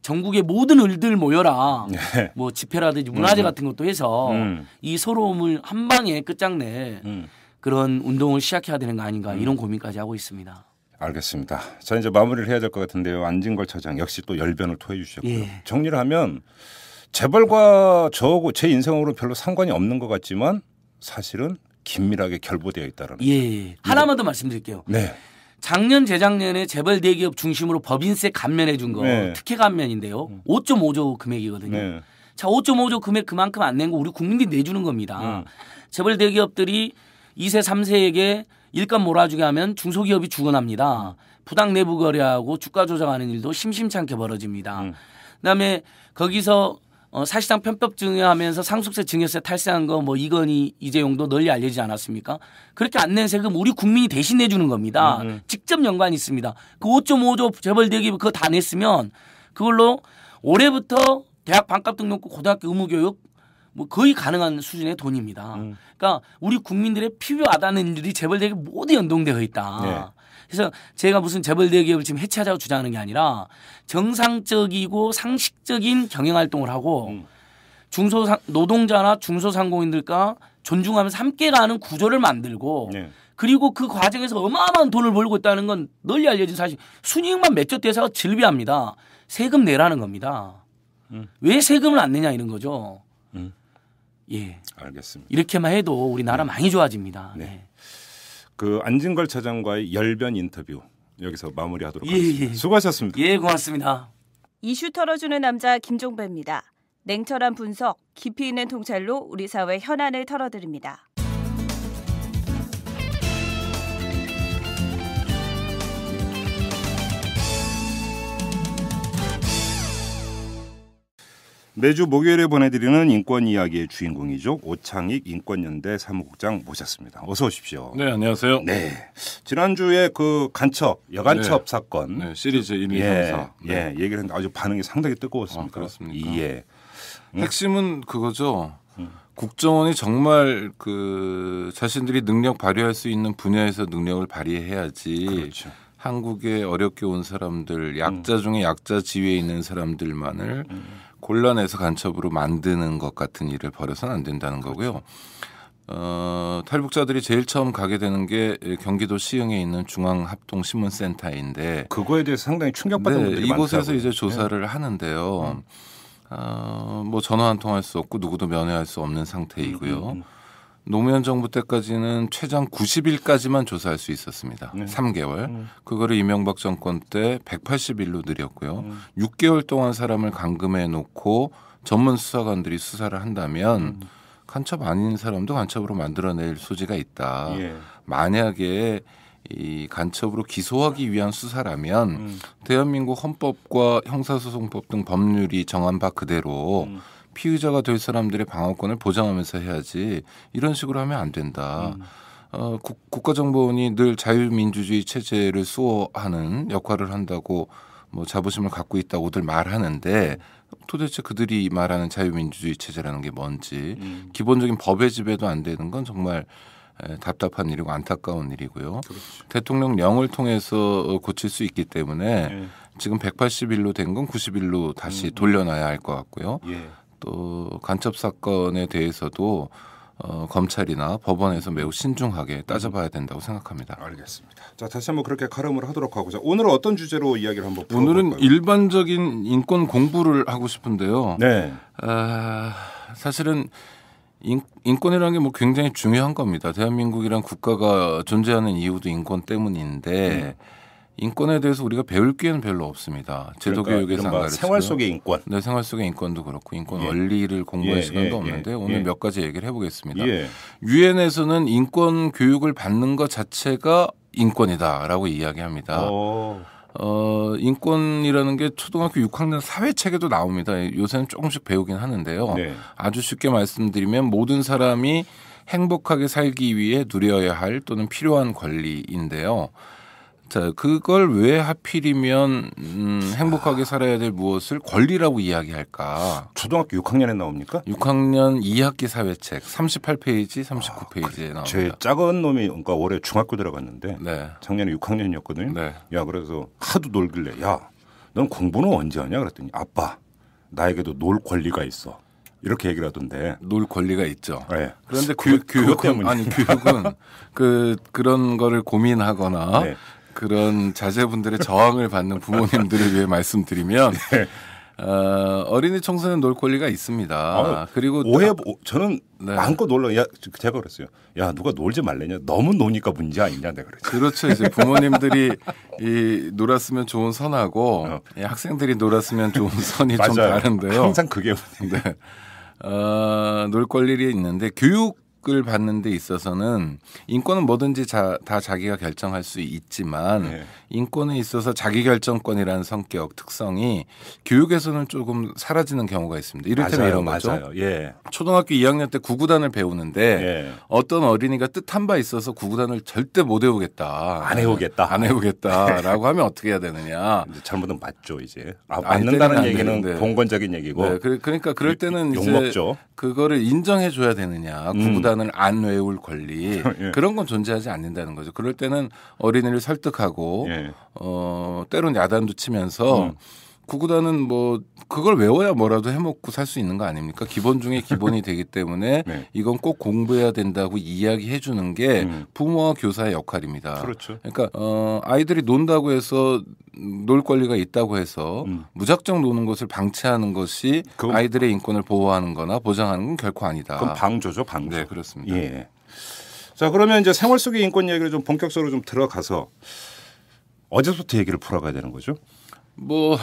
전국의 모든 을들 모여라. 네. 뭐 집회라든지 문화재 음. 같은 것도 해서 이 서러움을 한 방에 끝장내 그런 운동을 시작해야 되는 거 아닌가 이런 음. 고민까지 하고 있습니다. 알겠습니다. 자 이제 마무리를 해야 될 것 같은데요. 안진걸 차장 역시 또 열변을 토해 주셨고요. 예. 정리를 하면 재벌과 저하고 제 인생으로 별로 상관이 없는 것 같지만 사실은 긴밀하게 결부되어 있다는. 예. 예. 하나만 더 말씀드릴게요. 네. 작년 재작년에 재벌 대기업 중심으로 법인세 감면해 준거 네. 특혜 감면인데요. 5.5조 음. 금액이거든요. 네. 자, 5.5조 금액 그만큼 안 낸 거 우리 국민들이 내주는 겁니다. 음. 재벌 대기업들이 2세, 3세에게 일감 몰아주게 하면 중소기업이 죽어납니다. 부당 내부 거래하고 주가 조작하는 일도 심심찮게 벌어집니다. 음. 그다음에 거기서 어, 사실상 편법 증여하면서 상속세 증여세 탈세한 거 뭐 이건희 이재용도 널리 알려지지 않았습니까? 그렇게 안 낸 세금 우리 국민이 대신 내주는 겁니다. 음. 음. 직접 연관이 있습니다. 그 5.5조 재벌 대기업 그거 다 냈으면 그걸로 올해부터 대학 반값 등록금 고등학교 의무교육 뭐 거의 가능한 수준의 돈입니다. 음. 그러니까 우리 국민들의 필요하다는 일이 재벌대기 업 모두 연동되어 있다. 네. 그래서 제가 무슨 재벌 대 기업을 지금 해체하자고 주장하는 게 아니라 정상적이고 상식적인 경영 활동을 하고 음. 중소 노동자나 중소상공인들과 존중하면서 함께 가는 구조를 만들고 네. 그리고 그 과정에서 어마어마한 돈을 벌고 있다는 건 널리 알려진 사실 순이익만 몇조 대사가 질비합니다. 세금 내라는 겁니다. 음. 왜 세금을 안 내냐 이런 거죠. 예. 알겠습니다. 이렇게만 해도 우리나라 네. 많이 좋아집니다. 네. 네. 그 안진걸 차장과의 열변 인터뷰 여기서 마무리하도록 예, 하겠습니다. 예. 수고하셨습니다. 예, 고맙습니다. 이슈 털어주는 남자 김종배입니다. 냉철한 분석, 깊이 있는 통찰로 우리 사회 현안을 털어드립니다. 매주 목요일에 보내드리는 인권 이야기의 주인공이죠. 오창익 인권연대 사무국장 모셨습니다. 어서 오십시오. 네, 안녕하세요. 네. 지난주에 그 간첩, 여간첩 네. 사건. 네, 시리즈 1, 2, 예, 3, 4. 네. 예, 얘기를 했는데 아주 반응이 상당히 뜨거웠습니다. 아, 그렇습니까? 예. 핵심은 그거죠. 음. 국정원이 정말 그 자신들이 능력 발휘할 수 있는 분야에서 능력을 발휘해야지. 그렇죠. 한국에 어렵게 온 사람들, 약자 음. 중에 약자 지위에 있는 사람들만을 음. 곤란해서 간첩으로 만드는 것 같은 일을 벌여서는 안 된다는 거고요. 어, 탈북자들이 제일 처음 가게 되는 게 경기도 시흥에 있는 중앙합동신문센터인데 그거에 대해서 상당히 충격받은 네, 분들이 곳에서 많더라고요. 이제 조사를 네. 하는데요. 음. 어, 뭐 전화 한 통 할 수 없고 누구도 면회할 수 없는 상태이고요. 음, 음, 음. 노무현 정부 때까지는 최장 90일까지만 조사할 수 있었습니다. 네. 3개월. 음. 그거를 이명박 정권 때 180일로 늘렸고요. 음. 6개월 동안 사람을 감금해 놓고 전문 수사관들이 수사를 한다면 음. 간첩 아닌 사람도 간첩으로 만들어낼 소지가 있다. 예. 만약에 이 간첩으로 기소하기 위한 수사라면 음. 대한민국 헌법과 형사소송법 등 법률이 정한 바 그대로 음. 피의자가 될 사람들의 방어권을 보장하면서 해야지 이런 식으로 하면 안 된다. 음. 어, 국, 국가정보원이 늘 자유민주주의 체제를 수호하는 역할을 한다고 뭐 자부심을 갖고 있다고들 말하는데 음. 도대체 그들이 말하는 자유민주주의 체제라는 게 뭔지 음. 기본적인 법의 지배도 안 되는 건 정말 답답한 일이고 안타까운 일이고요. 그렇지. 대통령령을 통해서 어, 고칠 수 있기 때문에 예. 지금 180일로 된 건 90일로 다시 음. 돌려놔야 할 것 같고요. 예. 또 간첩 사건에 대해서도 어, 검찰이나 법원에서 매우 신중하게 따져봐야 된다고 생각합니다. 알겠습니다. 자 다시 한번 그렇게 가름을 하도록 하고 자 오늘은 어떤 주제로 이야기를 한번 오늘은 볼까요? 일반적인 인권 공부를 하고 싶은데요. 네. 아, 사실은 인, 인권이라는 게 뭐 굉장히 중요한 겁니다. 대한민국이란 국가가 존재하는 이유도 인권 때문인데. 음. 인권에 대해서 우리가 배울 기회는 별로 없습니다. 그러니까 제도 교육에서 안가르치 생활 속의 인권. 네, 생활 속의 인권도 그렇고 인권 예. 원리를 공부할 예, 시간도 예, 예. 없는데 오늘 예. 몇 가지 얘기를 해보겠습니다. 예. 유엔에서는 인권 교육을 받는 것 자체가 인권이다라고 이야기합니다. 어, 어 인권이라는 게 초등학교 6학년 사회 책에도 나옵니다. 요새는 조금씩 배우긴 하는데요. 네. 아주 쉽게 말씀드리면 모든 사람이 행복하게 살기 위해 누려야 할 또는 필요한 권리인데요. 같 그걸 왜 하필이면 음, 행복하게 아. 살아야 될 무엇을 권리라고 이야기할까? 초등학교 6학년에 나옵니까? 6학년 2학기 사회책 38페이지, 39페이지에 아, 나옵니다. 제 작은 놈이 그러니까 올해 중학교 들어갔는데 네. 작년에 6학년이었거든요. 네. 야 그래서 하도 놀길래 야, 넌 공부는 언제 하냐 그랬더니 아빠 나에게도 놀 권리가 있어. 이렇게 얘기를 하던데 놀 권리가 있죠. 네. 그런데 그, 그 교 교육은 아니 교육은 그 그런 거를 고민하거나 네. 그런 자제분들의 저항을 받는 부모님들을 위해 말씀드리면 네. 어, 어린이 청소년 놀 권리가 있습니다. 아, 그리고 오해 오, 저는 네. 마음껏 놀러 야 제가 그랬어요. 야 누가 놀지 말래냐. 너무 노니까 문제 아니냐 내가 그랬죠. 그렇죠. 이제 부모님들이 이 놀았으면 좋은 선하고 어. 예, 학생들이 놀았으면 좋은 선이 좀 다른데요. 항상 그게 문제. 네. 어, 놀 권리가 있는데 교육 교육을 받는 데 있어서는 인권은 뭐든지 자, 다 자기가 결정할 수 있지만 네. 인권에 있어서 자기 결정권이라는 성격 특성이 교육에서는 조금 사라지는 경우가 있습니다. 이를테면 이런 맞아요. 거죠. 예. 초등학교 2학년 때 구구단을 배우는데 예. 어떤 어린이가 뜻한 바 있어서 구구단을 절대 못 외우겠다. 안 외우겠다. 안 외우겠다라고 하면 어떻게 해야 되느냐. 잘못은 맞죠 이제. 아, 맞는다는 얘기는 되는데. 봉건적인 얘기고. 네. 그러니까 그럴 때는 이제 먹죠. 그거를 인정해 줘야 되느냐. 구구단 음. 구단을 안 외울 권리 예. 그런 건 존재하지 않는다는 거죠. 그럴 때는 어린이를 설득하고 예. 어 때론 야단도 치면서 음. 구구단은 뭐 그걸 외워야 뭐라도 해먹고 살 수 있는 거 아닙니까? 기본 중에 기본이 되기 때문에 네. 이건 꼭 공부해야 된다고 이야기해 주는 게 음. 부모와 교사의 역할입니다. 그렇죠. 그러니까 어, 아이들이 논다고 해서 놀 권리가 있다고 해서 음. 무작정 노는 것을 방치하는 것이 아이들의 인권을 보호하는 거나 보장하는 건 결코 아니다. 그건 방조죠, 방조. 네, 그렇습니다. 예. 자, 그러면 이제 생활 속의 인권 이야기를 좀 본격적으로 좀 들어가서 어제부터 얘기를 풀어가야 되는 거죠? 뭐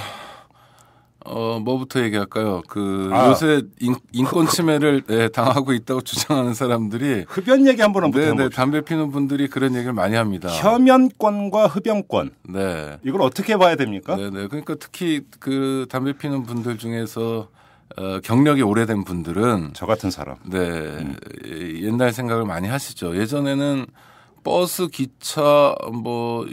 어 뭐부터 얘기할까요? 그 아. 요새 인, 권 침해를 네, 당하고 있다고 주장하는 사람들이 흡연 얘기 한 번 한번 네네 해봅시다. 담배 피는 분들이 그런 얘기를 많이 합니다. 혐연권과 흡연권. 네. 이걸 어떻게 봐야 됩니까? 네네 네. 그러니까 특히 그 담배 피는 분들 중에서 어, 경력이 오래된 분들은 저 같은 사람. 네 음. 옛날 생각을 많이 하시죠. 예전에는 버스, 기차, 뭐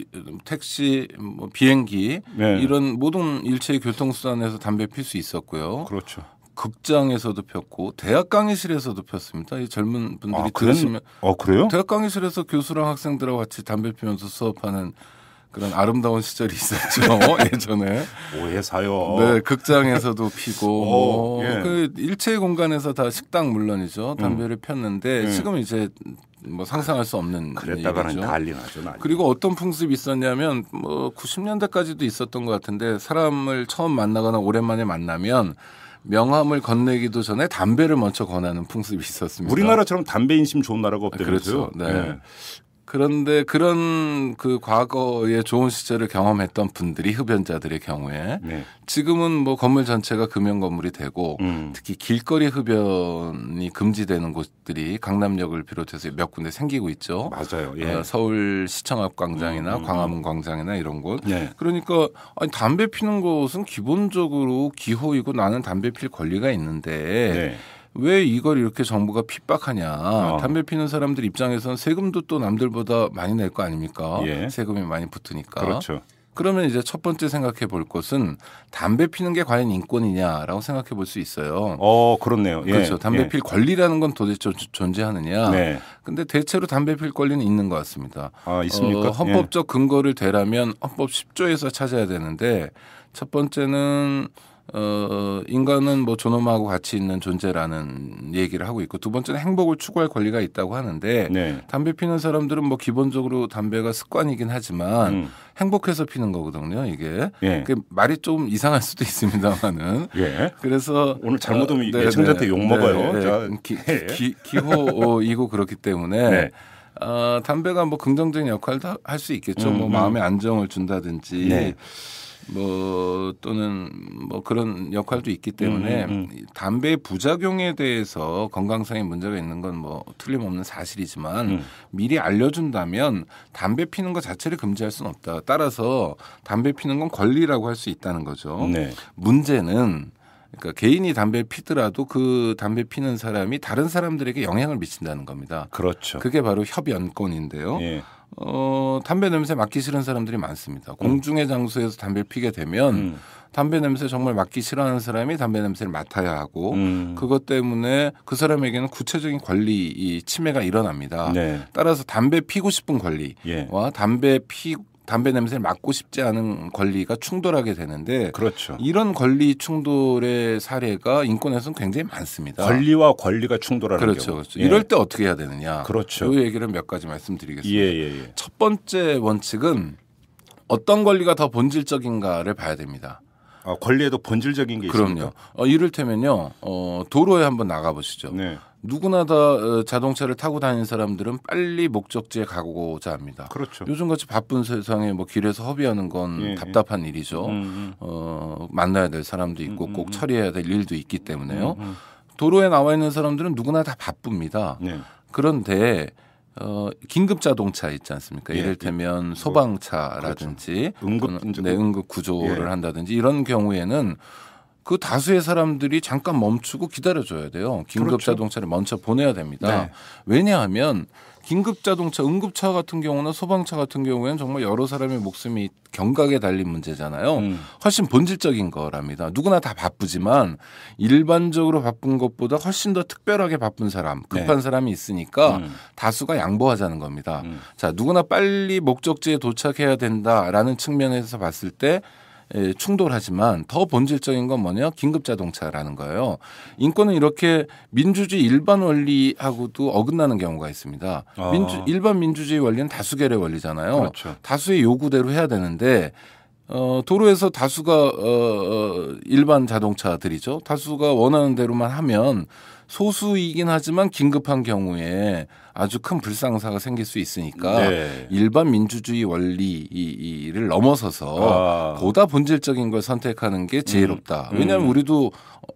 택시, 뭐 비행기 네. 이런 모든 일체의 교통수단에서 담배 필수 있었고요. 그렇죠. 극장에서도 폈고 대학 강의실에서도 폈습니다. 이 젊은 분들이 아, 그랬... 들으시면 아 그래요? 대학 강의실에서 교수랑 학생들하고 같이 담배 피면서 수업하는 그런 아름다운 시절이 있었죠 예전에 오해사요. 네 극장에서도 피고 오, 어, 뭐 예. 그 일체의 공간에서 다 식당 물론이죠 음. 담배를 음. 폈는데 음. 예. 지금 이제 뭐 상상할 수 없는 그랬다가는 난리나죠. 난리. 그리고 어떤 풍습이 있었냐면 뭐 90년대까지도 있었던 것 같은데 사람을 처음 만나거나 오랜만에 만나면 명함을 건네기도 전에 담배를 먼저 권하는 풍습이 있었습니다. 우리나라처럼 담배 인심 좋은 나라가 없대면서 아, 그렇죠. 그렇죠. 네. 네. 그런데 그런 그 과거의 좋은 시절을 경험했던 분들이 흡연자들의 경우에 네. 지금은 뭐 건물 전체가 금연 건물이 되고 음. 특히 길거리 흡연이 금지되는 곳들이 강남역을 비롯해서 몇 군데 생기고 있죠. 맞아요. 예. 어, 서울 시청 앞 광장이나 음. 음, 음. 광화문 광장이나 이런 곳. 예. 그러니까 아니 담배 피는 곳은 기본적으로 기호이고 나는 담배 필 권리가 있는데 네. 왜 이걸 이렇게 정부가 핍박하냐. 어. 담배 피는 사람들 입장에선 세금도 또 남들보다 많이 낼 거 아닙니까? 예. 세금이 많이 붙으니까. 그렇죠. 그러면 이제 첫 번째 생각해 볼 것은 담배 피는 게 과연 인권이냐라고 생각해 볼 수 있어요. 어, 그렇네요. 예, 그렇죠. 담배 예. 필 권리라는 건 도대체 존재하느냐. 네. 근데 대체로 담배 필 권리는 있는 것 같습니다. 아, 있습니까? 어, 헌법적 근거를 대라면 헌법 10조에서 찾아야 되는데 첫 번째는 어, 어, 인간은 뭐 존엄하고 가치 있는 존재라는 얘기를 하고 있고 두 번째는 행복을 추구할 권리가 있다고 하는데 네. 담배 피는 사람들은 뭐 기본적으로 담배가 습관이긴 하지만 음. 행복해서 피는 거거든요 이게 예. 그 말이 좀 이상할 수도 있습니다만은 예. 그래서 오늘 잘못하면 어, 예청자한테 네, 네. 욕 먹어요 네, 네, 자, 기, 예. 기, 기호이고 그렇기 때문에 네. 어, 담배가 뭐 긍정적인 역할도 할 수 있겠죠 음, 뭐 음. 마음의 안정을 준다든지. 뭐 또는 뭐 그런 역할도 있기 때문에 음, 음. 음. 담배 부작용에 대해서 건강상의 문제가 있는 건 뭐 틀림없는 사실이지만 음. 미리 알려준다면 담배 피는 것 자체를 금지할 수는 없다. 따라서 담배 피는 건 권리라고 할 수 있다는 거죠. 네. 문제는 그러니까 개인이 담배 피더라도 그 담배 피는 사람이 다른 사람들에게 영향을 미친다는 겁니다. 그렇죠. 그게 바로 협연권인데요. 예. 어, 담배 냄새 맡기 싫은 사람들이 많습니다. 음. 공중의 장소에서 담배를 피게 되면 음. 담배 냄새 정말 맡기 싫어하는 사람이 담배 냄새를 맡아야 하고 음. 그것 때문에 그 사람에게는 구체적인 권리 침해가 일어납니다. 네. 따라서 담배 피고 싶은 권리와 예. 담배 피 담배 냄새를 맡고 싶지 않은 권리가 충돌하게 되는데 그렇죠. 이런 권리 충돌의 사례가 인권에서는 굉장히 많습니다. 권리와 권리가 충돌하는 그렇죠. 경우. 그렇죠. 예. 이럴 때 어떻게 해야 되느냐. 그렇죠. 이 얘기를 몇 가지 말씀드리겠습니다. 예, 예, 예, 첫 번째 원칙은 어떤 권리가 더 본질적인가를 봐야 됩니다. 아, 권리에도 본질적인 게 그럼요. 있습니까? 어, 이를테면요. 어, 도로에 한번 나가 보시죠. 네. 누구나 다 어, 자동차를 타고 다니는 사람들은 빨리 목적지에 가고자 합니다. 그렇죠. 요즘같이 바쁜 세상에 뭐 길에서 허비하는 건 예, 예. 답답한 일이죠. 음, 음, 어, 만나야 될 사람도 음, 있고 음, 꼭 음. 처리해야 될 일도 있기 때문에요. 음, 도로에 나와 있는 사람들은 누구나 다 바쁩니다. 예. 그런데 어, 긴급 자동차 있지 않습니까? 예, 이를테면 예. 뭐, 소방차라든지 그렇죠. 응급, 네, 응급 구조를 예. 한다든지 이런 경우에는 그 다수의 사람들이 잠깐 멈추고 기다려줘야 돼요. 긴급 그렇죠. 자동차를 먼저 보내야 됩니다. 네. 왜냐하면 긴급 자동차, 응급차 같은 경우나 소방차 같은 경우에는 정말 여러 사람의 목숨이 경각에 달린 문제잖아요. 음. 훨씬 본질적인 거랍니다. 누구나 다 바쁘지만 일반적으로 바쁜 것보다 훨씬 더 특별하게 바쁜 사람, 네. 급한 네. 사람이 있으니까 음. 다수가 양보하자는 겁니다. 음. 자, 누구나 빨리 목적지에 도착해야 된다라는 측면에서 봤을 때 예, 충돌하지만 더 본질적인 건 뭐냐 긴급 자동차라는 거예요. 인권은 이렇게 민주주의 일반 원리하고도 어긋나는 경우가 있습니다. 아. 민주 일반 민주주의 원리는 다수결의 원리잖아요. 그렇죠. 다수의 요구대로 해야 되는데 어, 도로에서 다수가 어, 어 일반 자동차들이죠. 다수가 원하는 대로만 하면 소수이긴 하지만 긴급한 경우에 아주 큰 불상사가 생길 수 있으니까 네. 일반 민주주의 원리를 넘어서서 아. 보다 본질적인 걸 선택하는 게 제일롭다. 음. 왜냐하면 음. 우리도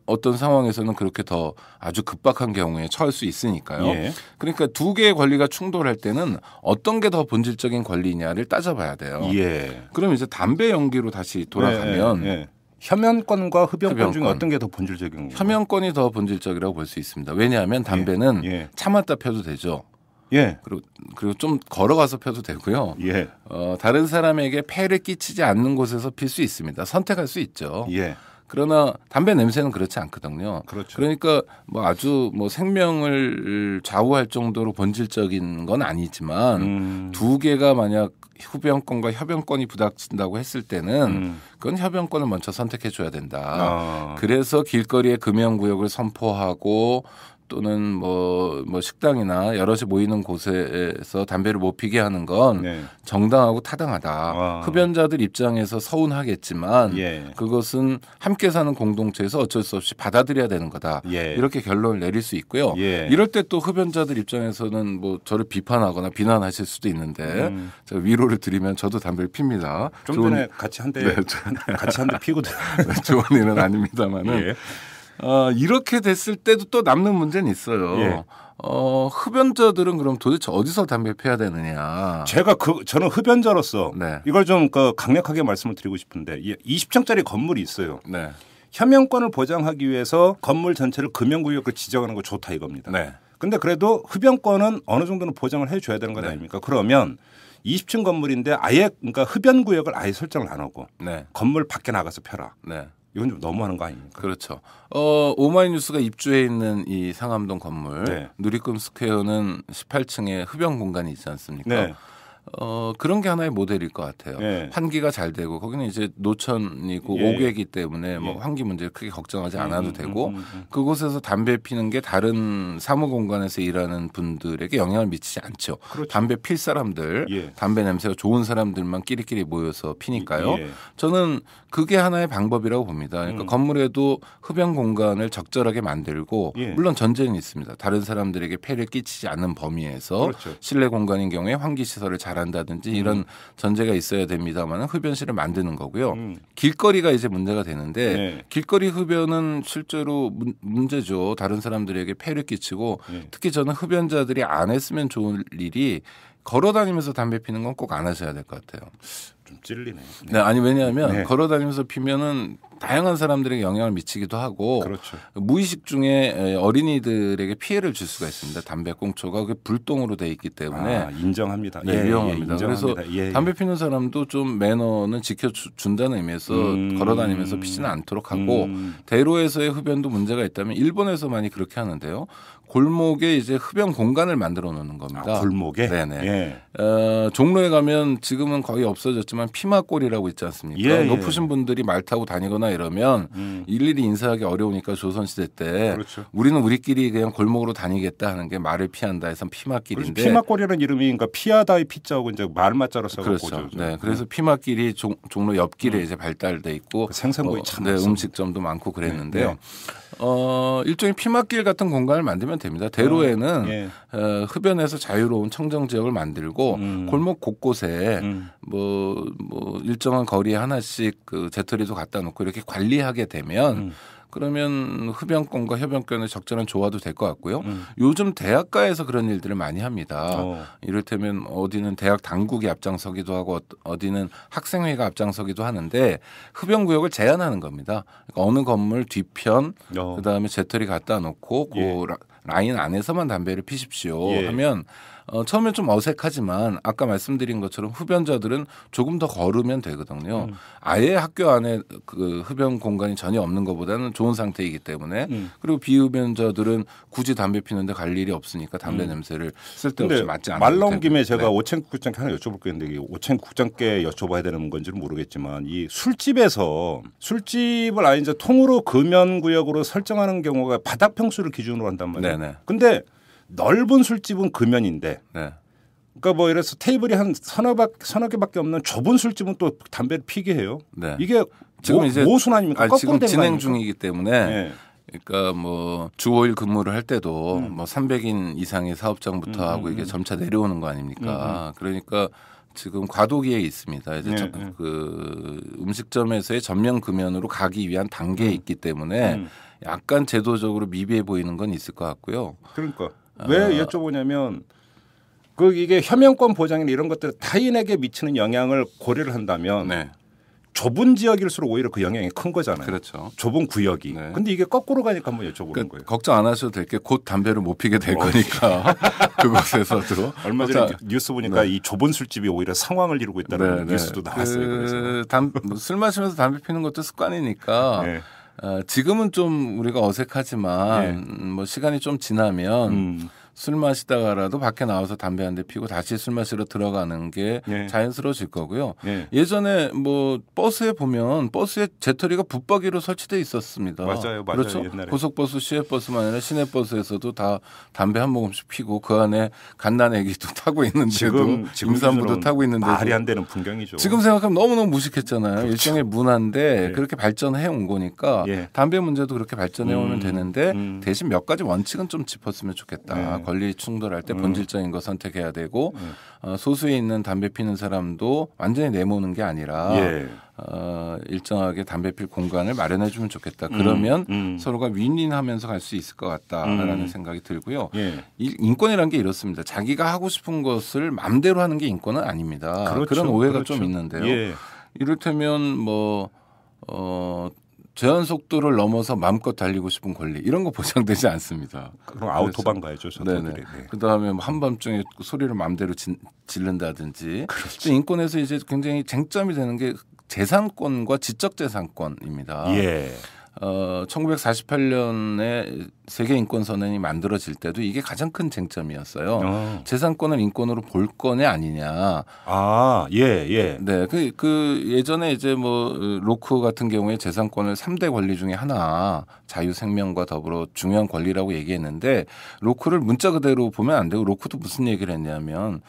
어떤 상황에서는 그렇게 더 아주 급박한 경우에 처할 수 있으니까요. 예. 그러니까 두 개의 권리가 충돌할 때는 어떤 게 더 본질적인 권리냐를 따져봐야 돼요. 예. 그럼 이제 담배 연기로 다시 돌아가면. 예. 예. 현연권과 흡연권, 중에 어떤 게 더 본질적인 거예요? 현면권이 더 본질적이라고 볼 수 있습니다. 왜냐하면 예. 담배는 예. 참았다 펴도 되죠. 예. 그리고 그리고 좀 걸어가서 펴도 되고요. 예. 어, 다른 사람에게 폐를 끼치지 않는 곳에서 필 수 있습니다. 선택할 수 있죠. 예. 그러나 담배 냄새는 그렇지 않거든요. 그렇죠. 그러니까 뭐 아주 뭐 생명을 좌우할 정도로 본질적인 건 아니지만 음. 두 개가 만약 후병권과 협연권이 부닥친다고 했을 때는 음. 그건 협연권을 먼저 선택해 줘야 된다. 아. 그래서 길거리에 금연구역을 선포하고 또는 뭐, 뭐 식당이나 여럿이 모이는 곳에서 담배를 못 피게 하는 건 네. 정당하고 타당하다. 와. 아. 흡연자들 입장에서 서운하겠지만 예. 그것은 함께 사는 공동체에서 어쩔 수 없이 받아들여야 되는 거다. 예. 이렇게 결론을 내릴 수 있고요. 예. 이럴 때 또 흡연자들 입장에서는 뭐 저를 비판하거나 비난하실 수도 있는데 음. 위로를 드리면 저도 담배를 핍니다. 좀 전에 같이 한대 네. 같이 한 대 피고 조언이는 아닙니다만은 예. 어, 이렇게 됐을 때도 또 남는 문제는 있어요. 예. 어, 흡연자들은 그럼 도대체 어디서 담배 피워야 되느냐. 제가 그, 저는 흡연자로서 네. 이걸 좀그 강력하게 말씀을 드리고 싶은데 20층짜리 건물이 있어요. 네. 현명권을 보장하기 위해서 건물 전체를 금연구역을 지정하는 거 좋다 이겁니다. 네. 근데 그래도 흡연권은 어느 정도는 보장을 해줘야 되는 거 네. 아닙니까? 그러면 20층 건물인데 아예 그러니까 흡연 구역을 아예 설정을 안 하고 네. 건물 밖에 나가서 펴라. 네. 이건 좀 너무하는 거 아닙니까? 그렇죠. 어, 오마이뉴스가 입주해 있는 이 상암동 건물 네. 누리꿈 스퀘어는 18층에 흡연 공간이 있지 않습니까? 네. 어 그런 게 하나의 모델일 것 같아요. 예. 환기가 잘 되고 거기는 이제 노천이고 예. 오개기 때문에 뭐 예. 환기 문제 크게 걱정하지 음, 않아도 음, 되고 음, 음, 음, 그곳에서 담배 피는 게 다른 사무 공간에서 일하는 분들에게 영향을 미치지 않죠. 그렇죠. 담배 필 사람들, 예. 담배 냄새가 좋은 사람들만 끼리끼리 모여서 피니까요. 예. 저는 그게 하나의 방법이라고 봅니다. 그러니까 건물에도 흡연 공간을 적절하게 만들고 예. 물론 전제는 있습니다. 다른 사람들에게 폐를 끼치지 않는 범위에서 그렇죠. 실내 공간인 경우에 환기 시설을 잘 잘한다든지 음. 이런 전제가 있어야 됩니다만 흡연실을 만드는 거고요. 음. 길거리가 이제 문제가 되는데 네. 길거리 흡연은 실제로 문, 제죠 다른 사람들에게 폐를 끼치고 네. 특히 저는 흡연자들이 안 했으면 좋을 일이 걸어 다니면서 담배 피는 건 꼭 안 하셔야 될 것 같아요. 좀 찔리네요. 네, 네 아니 왜냐하면 네. 걸어다니면서 피면은 다양한 사람들에게 영향을 미치기도 하고 그렇죠. 무의식 중에 어린이들에게 피해를 줄 수가 있습니다. 담배 꽁초가 그 불똥으로 돼 있기 때문에 아, 인정합니다. 네, 예, 예 위험합니다. 예, 그래서 예, 담배 피는 사람도 좀 매너는 지켜준다는 의미에서 음, 걸어다니면서 피지는 않도록 하고 음. 대로에서의 흡연도 문제가 있다면 일본에서 많이 그렇게 하는데요. 골목에 이제 흡연 공간을 만들어 놓는 겁니다. 아, 골목에? 네네. 예. 어, 종로에 가면 지금은 거의 없어졌지만 피마골이라고 있지 않습니까? 예, 예. 높으신 분들이 말 타고 다니거나 이러면 음. 일일이 인사하기 어려우니까 조선시대 때 그렇죠. 우리는 우리끼리 그냥 골목으로 다니겠다 하는 게 말을 피한다 해서 피마길인데 그렇죠. 피마골이라는 이름이 그러니까 피하다의 피자하고 이제 말마자로써갖 그렇죠. 네. 네. 그래서 피마길이 종, 로 옆길에 음. 이제 발달돼 있고 그 생선구이 어, 참 네, 음식점도 많고 그랬는데요. 네. 어, 일종의 피막길 같은 공간을 만들면 됩니다. 대로에는 어, 예. 어, 흡연해서 자유로운 청정 지역을 만들고 음. 골목 곳곳에 음. 뭐, 뭐 일정한 거리에 하나씩 그 재떨이도 갖다 놓고 이렇게 관리하게 되면 음. 그러면 흡연권과 협연권의 적절한 조화도 될 것 같고요. 음. 요즘 대학가에서 그런 일들을 많이 합니다. 어. 이를테면 어디는 대학 당국이 앞장서기도 하고 어, 어디는 학생회가 앞장서기도 하는데 흡연 구역을 제한하는 겁니다. 그러니까 어느 건물 뒤편 어. 그다음에 재떨이 갖다 놓고 그 예. 라인 안에서만 담배를 피십시오 예. 하면 어, 처음엔 좀 어색하지만 아까 말씀드린 것처럼 흡연자들은 조금 더 걸으면 되거든요. 음. 아예 학교 안에 그 흡연 공간이 전혀 없는 것보다는 좋은 상태이기 때문에 음. 그리고 비흡연자들은 굳이 담배 피는데 갈 일이 없으니까 담배 음. 냄새를 쓸데없이 맞지 않아요. 말넘 김에 제가 네. 오첸 국장께 하나 여쭤볼 게 있는데 오첸 국장께 여쭤봐야 되는 건지는 모르겠지만 이 술집에서 술집을 아예 이제 통으로 금연 구역으로 설정하는 경우가 바닥 평수를 기준으로 한단 말이에요. 네네. 근데 넓은 술집은 금연인데 네. 그러니까 뭐 이래서 테이블이 한 서너 박 서너 개밖에 없는 좁은 술집은 또 담배를 피게 해요. 네. 이게 지금 모, 이제 모순 아닙니까? 아니, 지금 진행 중이기 때문에 네. 그러니까 뭐주 5일 근무를 할 때도 음. 뭐 300인 이상의 사업장부터 음, 음 하고 이게 음. 점차 내려오는 거 아닙니까? 음, 그러니까 지금 과도기에 있습니다. 이제 네, 네, 그 음식점에서의 전면 금연으로 가기 위한 단계에 있기 때문에 약간 제도적으로 미비해 보이는 건 있을 것 같고요. 그러니까 왜 여쭤보냐면 그 이게 혐명권 보장이나 이런 것들 타인에게 미치는 영향을 고려를 한다면 네. 좁은 지역일수록 오히려 그 영향이 큰 거잖아요. 그렇죠. 좁은 구역이. 네. 근데 이게 거꾸로 가니까 한번 여쭤보는 그 거예요. 걱정 안 하셔도 될 게 곧 담배를 못 피게 될 어. 거니까 그곳에서도 얼마 전에 자, 뉴스 보니까 네. 이 좁은 술집이 오히려 상황을 이루고 있다는 네, 네. 뉴스도 나왔어요. 그, 담, 뭐 술 마시면서 담배 피는 것도 습관이니까 네. 어, 지금은 좀 우리가 어색하지만 네. 뭐 시간이 좀 지나면 음. 술 마시다가라도 밖에 나와서 담배 한 대 피고 다시 술 마시러 들어가는 게 예. 자연스러워질 거고요. 예. 전에뭐 버스에 보면 버스에 재터리가 붙박이로 설치돼 있었습니다. 맞아요, 맞아요. 그렇죠? 옛날에. 고속버스, 시외버스만 아니라 시내버스에서도 다 담배 한 모금씩 피고 그 안에 갓난애기도 타고 있는데도 지금, 지금 임산부도 타고 있는데 말이 안 되는 풍경이죠. 지금 생각하면 너무너무 무식했잖아요. 그렇죠. 일종의 문화인데 예. 그렇게 발전해 온 거니까 예. 담배 문제도 그렇게 발전해 오면 음, 되는데 음. 대신 몇 가지 원칙은 좀 짚었으면 좋겠다. 네. 권리 충돌할 때 음. 본질적인 거 선택해야 되고 음. 어, 소수에 있는 담배 피는 사람도 완전히 내모는 게 아니라 예. 어, 일정하게 담배 필 공간을 마련해 주면 좋겠다. 그러면 음, 음. 서로가 윈윈하면서 갈 수 있을 것 같다라는 음. 생각이 들고요. 예. 인권이란 게 이렇습니다. 자기가 하고 싶은 것을 맘대로 하는 게 인권은 아닙니다. 그렇죠, 그런 오해가 그렇죠. 좀 있는데요. 예. 이를테면 뭐 어, 제한 속도를 넘어서 마음껏 달리고 싶은 권리 이런 거 보장되지 않습니다. 그럼 아우토반 가야죠. 네네. 네, 네. 그다음에 뭐 한밤중에 소리를 마음대로 진, 질른다든지. 그렇죠. 인권에서 이제 굉장히 쟁점이 되는 게 재산권과 지적 재산권입니다. 예. 어, 1948년에 세계 인권 선언이 만들어질 때도 이게 가장 큰 쟁점이었어요. 어. 재산권을 인권으로 볼 거냐 아니냐. 아, 예, 예. 네. 그, 그 예전에 이제 뭐 로크 같은 경우에 재산권을 3대 권리 중에 하나 자유 생명과 더불어 중요한 권리라고 얘기했는데 로크를 문자 그대로 보면 안 되고 로크도 무슨 얘기를 했냐면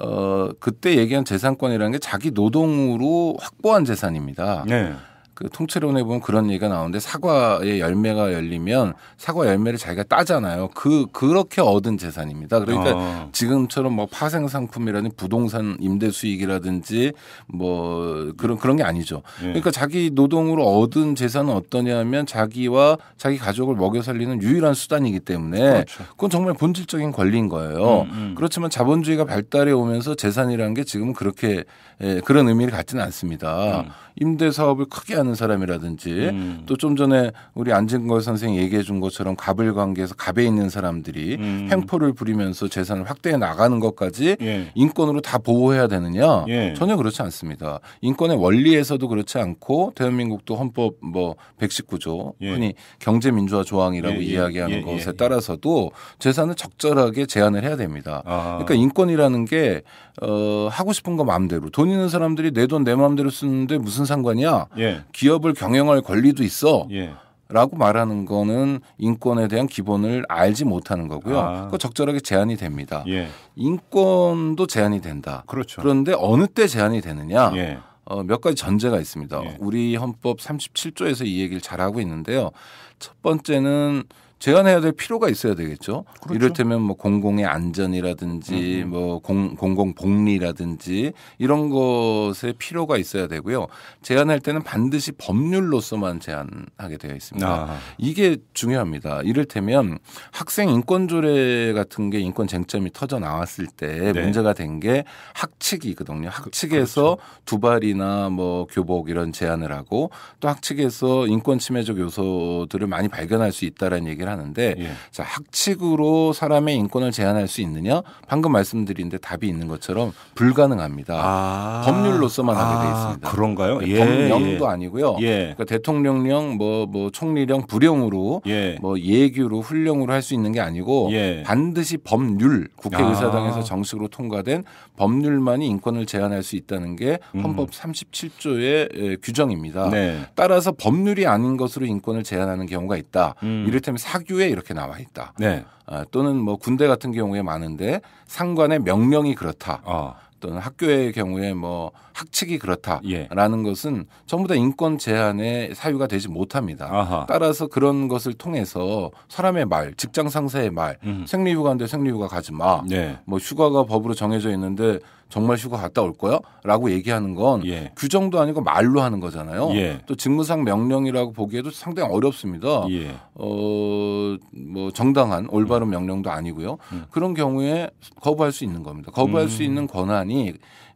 어, 그때 얘기한 재산권이라는 게 자기 노동으로 확보한 재산입니다. 네. 그통째론에 보면 그런 얘기가 나오는데 사과의 열매가 열리면 사과 열매를 자기가 따잖아요. 그 그렇게 얻은 재산입니다. 그러니까 어. 지금처럼 뭐 파생 상품이라든 부동산 임대 수익이라든지 뭐 그런 그런 게 아니죠. 예. 그러니까 자기 노동으로 얻은 재산은 어떠냐면 자기와 자기 가족을 먹여 살리는 유일한 수단이기 때문에 그렇죠. 그건 정말 본질적인 권리인 거예요. 음, 음. 그렇지만 자본주의가 발달해 오면서 재산이라는 게 지금은 그렇게 예, 그런 의미를 갖지는 않습니다. 음. 임대 사업을 크게 하는 사람이라든지 음. 또좀 전에 우리 안진걸 선생이 얘기해 준 것처럼 갑을 관계에서 갑에 있는 사람들이 음. 횡포를 부리면서 재산을 확대해 나가는 것까지 예. 인권으로 다 보호해야 되느냐 예. 전혀 그렇지 않습니다. 인권의 원리에서도 그렇지 않고 대한민국도 헌법 뭐 119조 예. 흔히 경제 민주화 조항이라고 예, 예. 이야기하는 예, 것에 따라서도 재산을 적절하게 제한을 해야 됩니다. 아. 그러니까 인권이라는 게 어, 하고 싶은 거 마음대로 돈 있는 사람들이 내 돈 내 마음대로 쓰는데 무슨 상관이야? 예. 기업을 경영할 권리도 있어. 예. 라고 말하는 거는 인권에 대한 기본을 알지 못하는 거고요. 아. 그 적절하게 제한이 됩니다. 예. 인권도 제한이 된다. 그렇죠. 그런데 어느 때 제한이 되느냐? 예. 어, 몇 가지 전제가 있습니다. 예. 우리 헌법 37조에서 이 얘기를 잘하고 있는데요. 첫 번째는 제한해야 될 필요가 있어야 되겠죠. 그렇죠. 이를테면 뭐 공공의 안전이라든지 음, 음. 뭐 공, 공공 복리라든지 이런 것에 필요가 있어야 되고요. 제한할 때는 반드시 법률로서만 제한하게 되어 있습니다. 아. 이게 중요합니다. 이를테면 학생 인권조례 같은 게 인권 쟁점이 터져 나왔을 때 네. 문제가 된 게 학칙이거든요. 그, 학칙에서 그, 그렇죠. 두발이나 뭐 교복 이런 제한을 하고 또 학칙에서 인권 침해적 요소들을 많이 발견할 수 있다라는 얘기를 하는데 예. 자, 학칙으로 사람의 인권을 제한할 수 있느냐? 방금 말씀드린데 답이 있는 것처럼 불가능합니다. 아. 법률로서만 하게 돼 아, 있습니다. 그런가요? 네, 예. 법령도 예. 아니고요. 예. 그러니까 대통령령 뭐, 뭐 총리령 불령으로 예. 뭐 예규로 훈령으로 할 수 있는 게 아니고 반드시 법률 국회의사당에서 아. 정식으로 통과된 법률만이 인권을 제한할 수 있다는 게 음. 헌법 37조의 규정입니다. 네. 따라서 법률이 아닌 것으로 인권을 제한하는 경우가 있다. 음. 이를테면 사규에 이렇게 나와 있다. 네. 아, 또는 뭐 군대 같은 경우에 많은데 상관의 명령이 그렇다. 어. 어떤 학교의 경우에 뭐 학칙이 그렇다라는 예. 것은 전부 다 인권 제한의 사유가 되지 못합니다. 아하. 따라서 그런 것을 통해서 사람의 말, 직장 상사의 말, 음. 생리휴가인데 생리휴가 가지 마, 네. 뭐 휴가가 법으로 정해져 있는데 정말 휴가 갔다 올 거야? 라고 얘기하는 건 예. 규정도 그 아니고 말로 하는 거잖아요. 예. 또 직무상 명령이라고 보기에도 상당히 어렵습니다. 예. 어, 뭐 정당한 올바른 음. 명령도 아니고요. 음. 그런 경우에 거부할 수 있는 겁니다. 거부할 음. 수 있는 권한이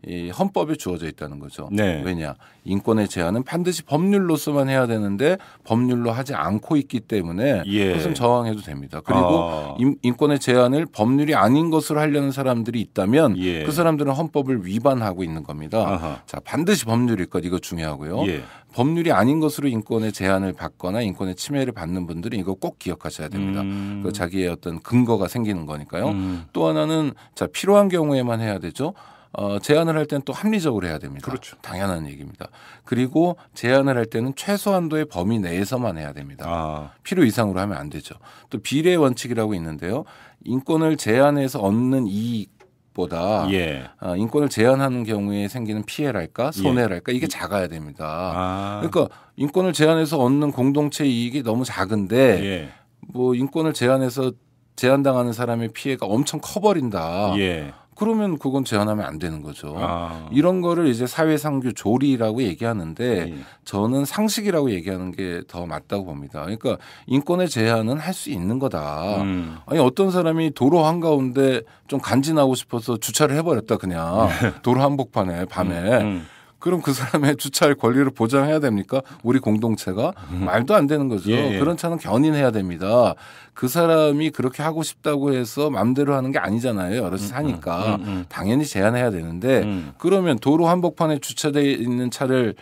이 헌법에 주어져 있다는 거죠. 네. 왜냐 인권의 제한은 반드시 법률로서만 해야 되는데 법률로 하지 않고 있기 때문에 예. 그것은 저항해도 됩니다. 그리고 아. 인, 권의 제한을 법률이 아닌 것으로 하려는 사람들이 있다면 예. 그 사람들은 헌법을 위반하고 있는 겁니다. 아하. 자 반드시 법률일 것 이거 중요하고요. 예. 법률이 아닌 것으로 인권의 제한을 받거나 인권의 침해를 받는 분들은 이거 꼭 기억하셔야 됩니다. 음. 그 자기의 어떤 근거가 생기는 거니까요. 음. 또 하나는 자 필요한 경우에만 해야 되죠. 어, 제안을 할 때는 또 합리적으로 해야 됩니다. 그렇죠. 당연한 얘기입니다. 그리고 제안을 할 때는 최소한도의 범위 내에서만 해야 됩니다. 아. 필요 이상으로 하면 안 되죠. 또 비례 원칙이라고 있는데요. 인권을 제한해서 얻는 이익 보다 예. 어, 인권을 제한하는 경우에 생기는 피해랄까 예. 손해랄까 이게 작아야 됩니다. 아. 그러니까 인권을 제한해서 얻는 공동체 이익이 너무 작은데 예. 뭐 인권을 제한해서 제한당하는 사람의 피해가 엄청 커버린다. 예. 그러면 그건 제한하면 안 되는 거죠. 아. 이런 거를 이제 사회상규 조리라고 얘기하는데 예. 저는 상식이라고 얘기하는 게 더 맞다고 봅니다. 그러니까 인권의 제한은 할 수 있는 거다. 음. 아니 어떤 사람이 도로 한가운데 좀 간지나고 싶어서 주차를 해버렸다 그냥 도로 한복판에 밤에 음. 음. 그럼 그 사람의 주차할 권리를 보장해야 됩니까? 우리 공동체가 음. 말도 안 되는 거죠. 예, 예. 그런 차는 견인해야 됩니다. 그 사람이 그렇게 하고 싶다고 해서 맘대로 하는 게 아니잖아요. 여러 사니까 음 음, 음, 음, 음, 당연히 제한해야 되는데 그러면 도로 한복판에 주차되어 있는 차를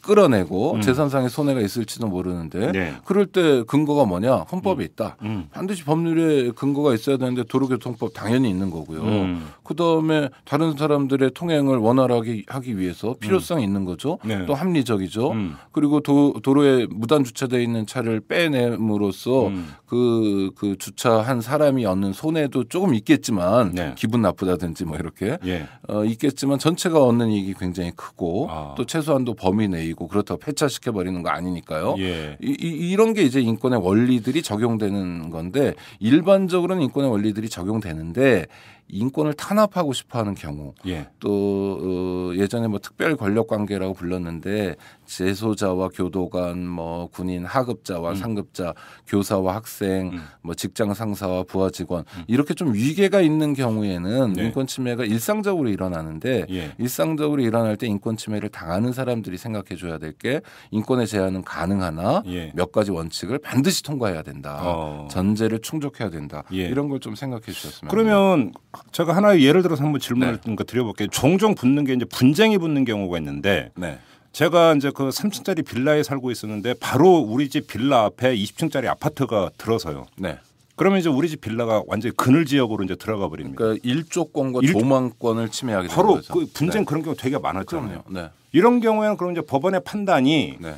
끌어내고 음. 재산상의 손해가 있을지도 모르는데 네. 그럴 때 근거가 뭐냐 헌법에 음. 있다 음. 반드시 법률에 근거가 있어야 되는데 도로교통법 당연히 있는 거고요 음. 그다음에 다른 사람들의 통행을 원활하게 하기 위해서 음. 필요성이 있는 거죠 네. 또 합리적이죠 음. 그리고 도, 도로에 무단 주차되어 있는 차를 빼냄으로써 그, 그 주차한 사람이 얻는 손해도 조금 있겠지만 네. 기분 나쁘다든지 뭐 이렇게 예. 어, 있겠지만 전체가 얻는 이익이 굉장히 크고 아. 또 최소한도 범위 내에 있고 그렇다고 폐차시켜 버리는 거 아니니까요. 예. 이, 이, 이런 게 이제 인권의 원리들이 적용되는 건데 일반적으로는 인권의 원리들이 적용되는데 인권을 탄압하고 싶어하는 경우 예. 또 어, 예전에 뭐 특별 권력 관계라고 불렀는데 재소자와 교도관 뭐 군인 하급자와 음. 상급자 교사와 학생 음. 뭐 직장 상사와 부하 직원 음. 이렇게 좀 위계가 있는 경우에는 네. 인권 침해가 일상적으로 일어나는데 예. 일상적으로 일어날 때 인권 침해를 당하는 사람들이 생각해 줘야 될 게 인권의 제한은 가능하나 예. 몇 가지 원칙을 반드시 통과해야 된다 어. 전제를 충족해야 된다 예. 이런 걸 좀 생각해 주셨으면 그러면 합니다. 제가 하나의 예를 들어서 한번 질문을 네. 그러니까 드려볼게요. 종종 붙는 게 이제 분쟁이 붙는 경우가 있는데 네. 제가 이제 그 3층짜리 빌라에 살고 있었는데 바로 우리 집 빌라 앞에 20층짜리 아파트가 들어서요. 네. 그러면 이제 우리 집 빌라가 완전히 그늘 지역으로 이제 들어가 버립니다. 그러니까 일조권과 일조... 조망권을 침해하게 되는 바로 그 분쟁 네. 그런 경우 되게 많았잖아요. 네. 이런 경우에는 그럼 이제 법원의 판단이 네.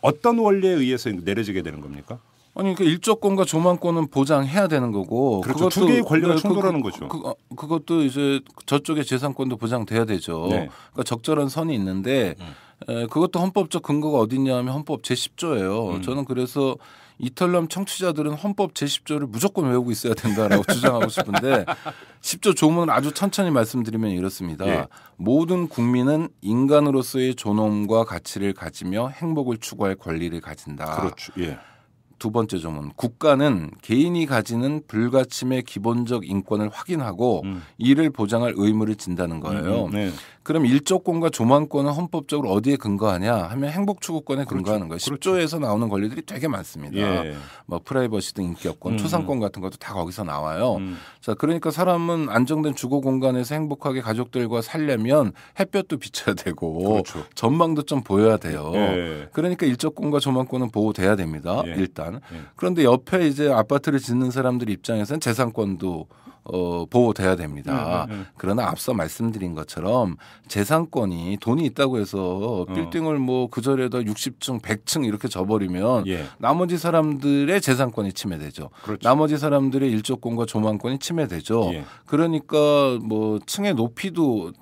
어떤 원리에 의해서 내려지게 되는 겁니까? 아니 그 일조권과 조망권은 보장해야 되는 거고 그렇죠. 그것도, 두 개의 권리가 그, 그, 충돌하는 그, 거죠. 그, 어, 것도 이제 저쪽의 재산권도 보장돼야 되죠. 네. 그러니까 적절한 선이 있는데 음. 에, 그것도 헌법적 근거가 어딨냐 하면 헌법 제10조예요. 음. 저는 그래서 이탈남 청취자들은 헌법 제10조를 무조건 외우고 있어야 된다라고 주장하고 싶은데 10조 조문을 아주 천천히 말씀드리면 이렇습니다. 예. 모든 국민은 인간으로서의 존엄과 가치를 가지며 행복을 추구할 권리를 가진다. 그렇죠. 예. 두 번째 점은 국가는 개인이 가지는 불가침의 기본적 인권을 확인하고 음. 이를 보장할 의무를 진다는 거예요. 음, 음 네. 그럼 일조권과 조망권은 헌법적으로 어디에 근거하냐 하면 행복추구권에 그렇죠. 근거하는 그렇죠. 거예요. 그렇조에서 나오는 권리들이 되게 많습니다. 예. 뭐 프라이버시 등 인격권, 음, 음. 초상권 같은 것도 다 거기서 나와요. 음. 자, 그러니까 사람은 안정된 주거 공간에서 행복하게 가족들과 살려면 햇볕도 비춰야 되고 그렇죠. 전망도 좀 보여야 돼요. 예. 그러니까 일조권과 조망권은 보호돼야 됩니다. 예. 일단 일단. 예. 그런데 옆에 이제 아파트를 짓는 사람들 입장에서는 재산권도 어, 보호돼야 됩니다. 예, 예, 예, 그러나 앞서 말씀드린 것처럼 재산권이 돈이 있다고 해서 어. 빌딩을 뭐 그저에다 60층, 100층 이렇게 져버리면 예. 나머지 사람들의 재산권이 침해되죠. 그렇죠. 나머지 사람들의 일조권과 조망권이 침해되죠. 그러니까 뭐 층의 높이도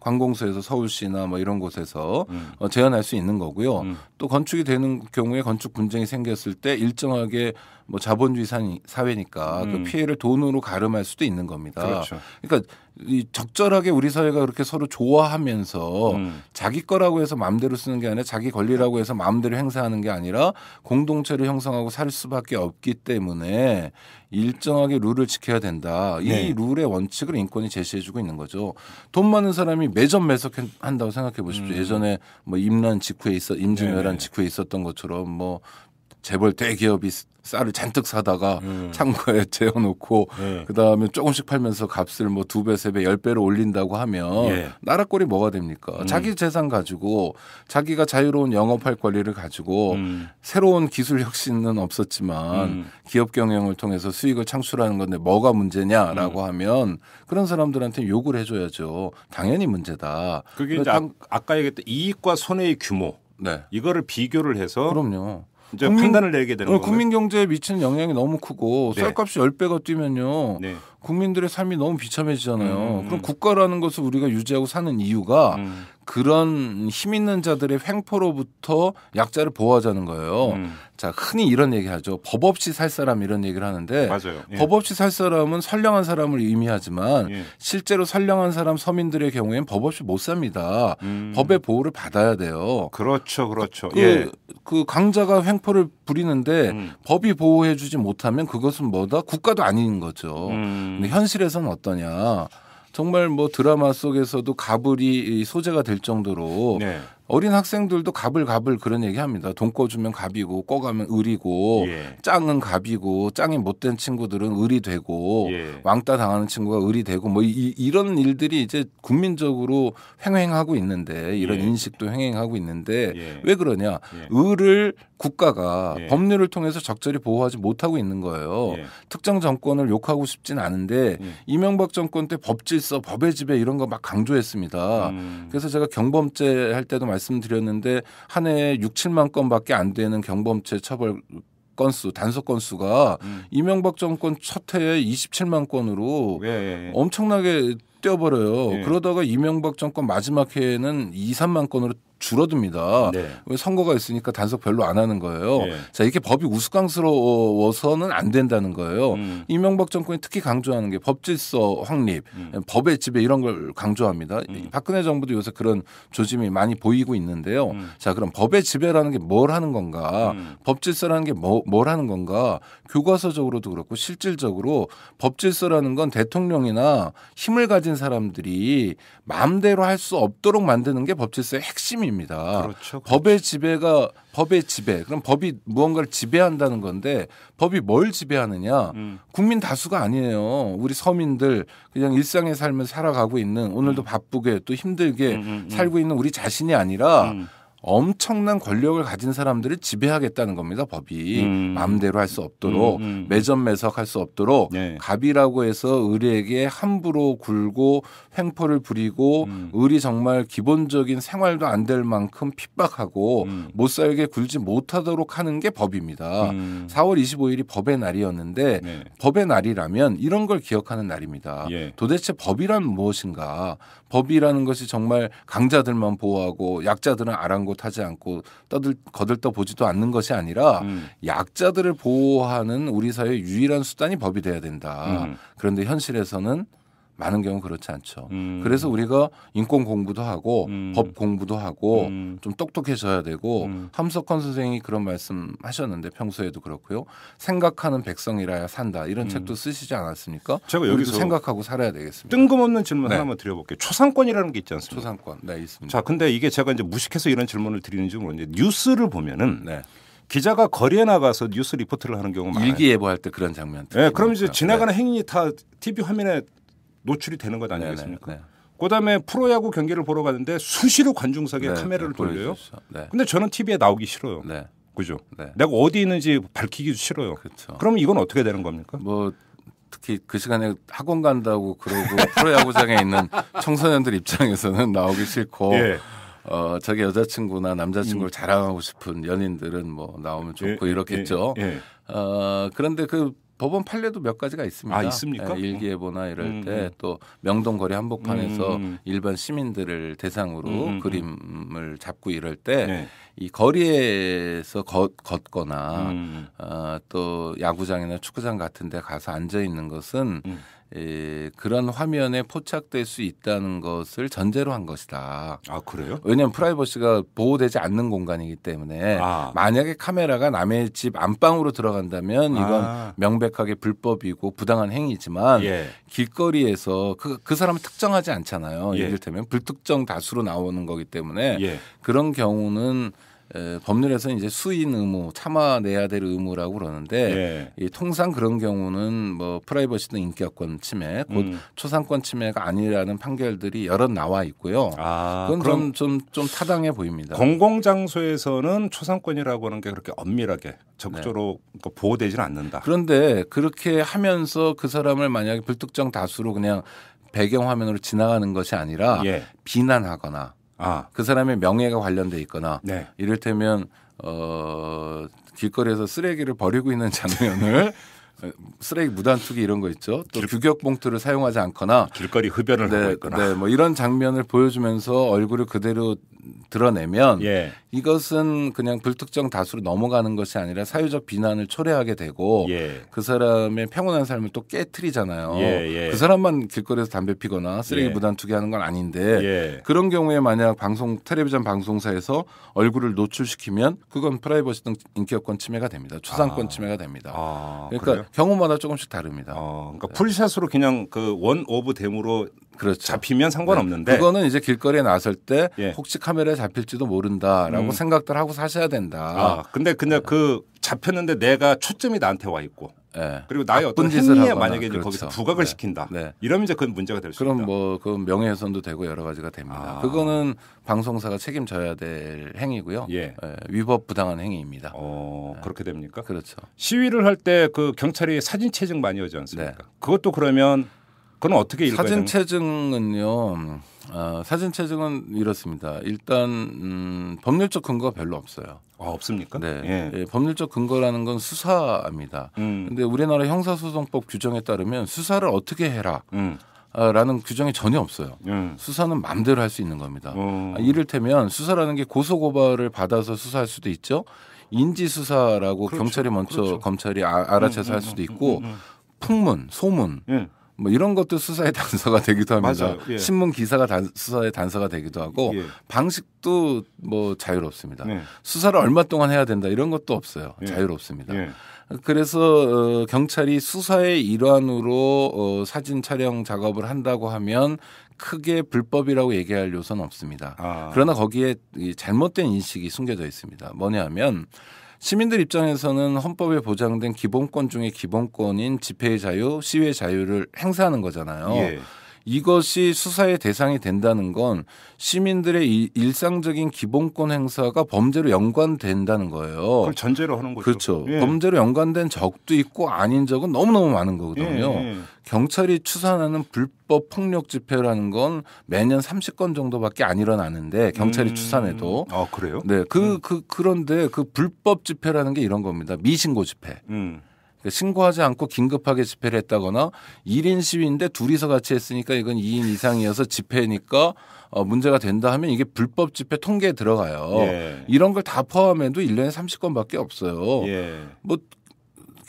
관공서에서 서울시나 뭐 이런 곳에서 음. 어, 제한할 수 있는 거고요. 음. 또 건축이 되는 경우에 건축 분쟁이 생겼을 때 일정하게 뭐 자본주의 사회니까 그 음. 그 피해를 돈으로 가름할 수도 있는 겁니다. 그렇죠. 그러니까 이 적절하게 우리 사회가 그렇게 서로 좋아하면서 음. 자기 거라고 해서 마음대로 쓰는 게 아니라 자기 권리라고 해서 마음대로 행사하는 게 아니라 공동체를 형성하고 살 수밖에 없기 때문에 일정하게 룰을 지켜야 된다. 이 네. 룰의 원칙을 인권이 제시해주고 있는 거죠. 돈 많은 사람이 매점 매석한다고 생각해 보십시오. 음. 예전에 뭐 임란 직후에 있어 임진왜란 네, 네, 네. 직후에 있었던 것처럼 뭐 재벌 대기업이 쌀을 잔뜩 사다가 음. 창고에 재워놓고 네. 그다음에 조금씩 팔면서 값을 뭐 두 배, 세 배, 열 배로 올린다고 하면 예. 나라 꼴이 뭐가 됩니까? 음. 자기 재산 가지고 자기가 자유로운 영업할 권리를 가지고 음. 새로운 기술 혁신은 없었지만 음. 기업 경영을 통해서 수익을 창출하는 건데 뭐가 문제냐라고 음. 하면 그런 사람들한테 욕을 해줘야죠. 당연히 문제다. 그게 이제 당... 아까 얘기했던 이익과 손해의 규모. 네. 이거를 비교를 해서 그럼요. 이제 국민, 판단을 내게 되는 어, 거예요. 국민 경제에 미치는 영향이 너무 크고 쌀값이 10배가 뛰면요. 네. 국민들의 삶이 너무 비참해지잖아요. 음, 음, 음. 그럼 국가라는 것을 우리가 유지하고 사는 이유가 음. 그런 힘 있는 자들의 횡포로부터 약자를 보호하자는 거예요. 음. 자, 흔히 이런 얘기하죠. 법 없이 살 사람 이런 얘기를 하는데 맞아요. 예. 법 없이 살 사람은 선량한 사람을 의미하지만 예. 실제로 선량한 사람 서민들의 경우에는 법 없이 못 삽니다. 음. 법의 보호를 받아야 돼요. 그렇죠, 그렇죠. 그, 예. 그 강자가 횡포를 부리는데 음. 법이 보호해주지 못하면 그것은 뭐다 국가도 아닌 거죠. 음. 근데 현실에서는 어떠냐? 정말 뭐 드라마 속에서도 가불이 소재가 될 정도로 네. 어린 학생들도 갑을 갑을 그런 얘기합니다. 돈꿔주면 갑이고 꿔가면 을이고 예. 짱은 갑이고 짱이 못된 친구들은 을이 되고 예. 왕따 당하는 친구가 을이 되고 뭐 이, 런 일들이 이제 국민적으로 횡행하고 있는데 이런 예. 인식도 횡행하고 있는데 예. 왜 그러냐 예. 을을 국가가 예. 법률을 통해서 적절히 보호하지 못하고 있는 거예요. 특정 정권을 욕하고 싶진 않은데 이명박 정권 때 법질서 법의 지배 이런 거 막 강조했습니다. 음. 그래서 제가 경범죄 할 때도 말씀 말씀드렸는데 한 해에 6, 7만 건밖에 안 되는 경범죄 처벌 건수 단속 건수가 음. 이명박 정권 첫 해에 27만 건으로 예, 예, 예. 엄청나게 뛰어버려요. 예. 그러다가 이명박 정권 마지막 해에는 2, 3만 건으로 줄어듭니다. 네. 선거가 있으니까 단속 별로 안 하는 거예요. 네. 자 이렇게 법이 우스꽝스러워서는 안 된다는 거예요. 음. 이명박 정권이 특히 강조하는 게 법질서 확립, 음. 법의 지배 이런 걸 강조합니다. 음. 박근혜 정부도 요새 그런 조짐이 많이 보이고 있는데요. 음. 자 그럼 법의 지배라는 게 뭘 하는 건가, 음. 법질서라는 게 뭐, 뭘 하는 건가, 교과서적으로도 그렇고 실질적으로 법질서라는 건 대통령이나 힘을 가진 사람들이 마음대로 할 수 없도록 만드는 게 법질서의 핵심입니다. 그렇죠, 그렇죠. 법의 지배가 법의 지배. 그럼 법이 무언가를 지배한다는 건데 법이 뭘 지배하느냐? 음. 국민 다수가 아니에요. 우리 서민들 그냥 일상의 삶을 살아가고 있는 오늘도 음. 바쁘게 또 힘들게 음, 음, 음, 살고 있는 우리 자신이 아니라 음. 엄청난 권력을 가진 사람들을 지배하겠다는 겁니다. 법이 음. 마음대로 할 수 없도록 음. 음. 매점매석할 수 없도록 네. 갑이라고 해서 을에게 함부로 굴고 횡포를 부리고 음. 을이 정말 기본적인 생활도 안 될 만큼 핍박하고 음. 못 살게 굴지 못하도록 하는 게 법입니다. 4월 음. 25일이 법의 날이었는데 네. 법의 날이라면 이런 걸 기억하는 날입니다. 예. 도대체 법이란 무엇인가? 법이라는 것이 정말 강자들만 보호하고 약자들은 아랑곳하지 않고 떠들 거들떠 보지도 않는 것이 아니라 음. 약자들을 보호하는 우리 사회 의 유일한 수단이 법이 돼야 된다. 음. 그런데 현실에서는 많은 경우 그렇지 않죠. 음. 그래서 우리가 인권 공부도 하고 음. 법 공부도 하고 음. 좀 똑똑해져야 되고 음. 함석헌 선생이 그런 말씀 하셨는데 평소에도 그렇고요. 생각하는 백성이라야 산다 이런 음. 책도 쓰시지 않았습니까? 제가 여기서 생각하고 살아야 되겠습니다. 뜬금없는 질문 네. 하나만 드려볼게요. 초상권이라는 게 있지 않습니까? 초상권, 네 있습니다. 자, 근데 이게 제가 이제 무식해서 이런 질문을 드리는지 모르는데 뉴스를 보면은. 네. 기자가 거리에 나가서 뉴스 리포트를 하는 경우 많아요. 일기예보할 때 그런 장면. 예, 네, 그럼 이제 지나가는 네. 행인이 다 TV 화면에 노출이 되는 것 네, 네, 아니겠습니까? 네네, 그다음에 프로야구 경기를 보러 가는데 수시로 관중석에 네, 카메라를 네, 돌려요. 네. 근데 저는 TV에 나오기 싫어요. 네. 그죠? 내가 어디 있는지 밝히기 싫어요. 그쵸. 그럼 이건 어떻게 되는 겁니까? 뭐 특히 그 시간에 학원 간다고 그러고 프로야구장에 있는 청소년들 입장에서는 나오기 싫고 예. 어저기 여자친구나 남자친구를 음. 자랑하고 싶은 연인들은 뭐 나오면 좋고 예, 예 이렇겠죠. 예, 예, 어 그런데 그 법원 판례도 몇 가지가 있습니다. 아, 있습니까? 예, 일기예보나 이럴 음, 때또 음. 명동거리 한복판에서 음, 음. 일반 시민들을 대상으로 음, 음 그림을 잡고 이럴 때이 네. 거리에서 걷, 거나 어, 또 야구장이나 축구장 같은 데 가서 앉아 있는 것은 에, 예, 그런 화면에 포착될 수 있다는 것을 전제로 한 것이다. 아 그래요? 왜냐하면 프라이버시가 보호되지 않는 공간이기 때문에 아. 만약에 카메라가 남의 집 안방으로 들어간다면 이건 아. 명백하게 불법이고 부당한 행위지만 예. 길거리에서 그, 그 사람을 특정하지 않잖아요. 예. 를들면 불특정 다수로 나오는 거기 때문에 예. 그런 경우는 에, 법률에서는 이제 수인 의무, 참아내야 될 의무라고 그러는데 예. 이 통상 그런 경우는 뭐 프라이버시 등 인격권 침해, 곧 음. 초상권 침해가 아니라는 판결들이 여러 나와 있고요. 아, 그건 그럼 좀좀 좀 타당해 보입니다. 공공 장소에서는 초상권이라고 하는 게 그렇게 엄밀하게 적극적으로 네. 보호되지는 않는다. 그런데 그렇게 하면서 그 사람을 만약에 불특정 다수로 그냥 배경 화면으로 지나가는 것이 아니라 예. 비난하거나 아, 그 사람의 명예가 관련돼 있거나 네. 이를테면 어 길거리에서 쓰레기를 버리고 있는 장면을 쓰레기 무단 투기 이런 거 있죠. 또 길, 규격 봉투를 사용하지 않거나 길거리 흡연을 네, 하고 있거나 네, 뭐 이런 장면을 보여주면서 얼굴을 그대로 드러내면 예. 이것은 그냥 불특정 다수로 넘어가는 것이 아니라 사회적 비난을 초래하게 되고 예. 그 사람의 평온한 삶을 또깨뜨리잖아요 예, 예, 그 사람만 길거리에서 담배 피거나 쓰레기 예. 무단 투기하는 건 아닌데 예. 그런 경우에 만약 방송 텔레비전 방송사에서 얼굴을 노출시키면 그건 프라이버시 등 인격권 침해가 됩니다. 추상권 아. 침해가 됩니다. 아, 그러니까 그래요? 경우마다 조금씩 다릅니다. 어, 그러니까 네. 풀샷으로 그냥 그 원 오브 데모로 그렇죠. 잡히면 상관없는데 네. 그거는 이제 길거리에 나설 때 예. 혹시 카메라에 잡힐지도 모른다라고 음. 생각들 하고 사셔야 된다. 아, 근데 근데 그 잡혔는데 내가 초점이 나한테 와 있고 네. 그리고 나의 어떤 행위에 만약에 그렇죠. 거기서 부각을 네. 시킨다. 네. 이러면 이제 그건 문제가 될 수 있다. 뭐 그럼 뭐 그 명예훼손도 되고 여러 가지가 됩니다. 아. 그거는 방송사가 책임져야 될 행위고요. 예. 예 위법 부당한 행위입니다. 어, 네. 그렇게 됩니까? 그렇죠. 시위를 할 때 그 경찰이 사진 채증 많이 오지 않습니까? 네. 그것도 그러면 그건 어떻게 읽어야 사진 채증은요. 어, 사진 채증은 이렇습니다. 일단 음, 법률적 근거가 별로 없어요. 아, 없습니까? 네. 예. 예, 법률적 근거라는 건 수사입니다. 음. 근데 우리나라 형사소송법 규정에 따르면 수사를 어떻게 해라. 음. 아, 라는 규정이 전혀 없어요. 음. 수사는 마음대로 할 수 있는 겁니다. 어. 아, 이를테면 수사라는 게 고소고발을 받아서 수사할 수도 있죠. 인지수사라고 그렇죠. 경찰이 먼저 그렇죠. 검찰이 아, 알아채서 할 음, 음, 수도 음, 있고 풍문, 소문, 예. 뭐 이런 것도 수사의 단서가 되기도 합니다. 예. 신문 기사가 단, 수사의 단서가 되기도 하고 예. 방식도 뭐 자유롭습니다. 네. 수사를 얼마 동안 해야 된다 이런 것도 없어요. 예. 자유롭습니다. 예. 그래서 어, 경찰이 수사의 일환으로 어, 사진 촬영 작업을 한다고 하면 크게 불법이라고 얘기할 요소는 없습니다. 아. 그러나 거기에 이 잘못된 인식이 숨겨져 있습니다. 뭐냐면 하 시민들 입장에서는 헌법에 보장된 기본권 중에 기본권인 집회의 자유, 시위의 자유를 행사하는 거잖아요. 예. 이것이 수사의 대상이 된다는 건 시민들의 일상적인 기본권 행사가 범죄로 연관된다는 거예요. 그걸 전제로 하는 거죠. 그렇죠. 예. 범죄로 연관된 적도 있고 아닌 적은 너무너무 많은 거거든요. 예. 예. 경찰이 추산하는 불법 폭력 집회라는 건 매년 30건 정도밖에 안 일어나는데 경찰이 음. 추산해도 아, 그래요? 네. 그, 음. 그 그런데 그 불법 집회라는 게 이런 겁니다. 미신고 집회. 음. 그 신고하지 않고 긴급하게 집회를 했다거나 1인 시위인데 둘이서 같이 했으니까 이건 2인 이상이어서 집회니까 어, 문제가 된다 하면 이게 불법 집회 통계에 들어가요. 예. 이런 걸 다 포함해도 1년에 30건밖에 없어요. 예. 뭐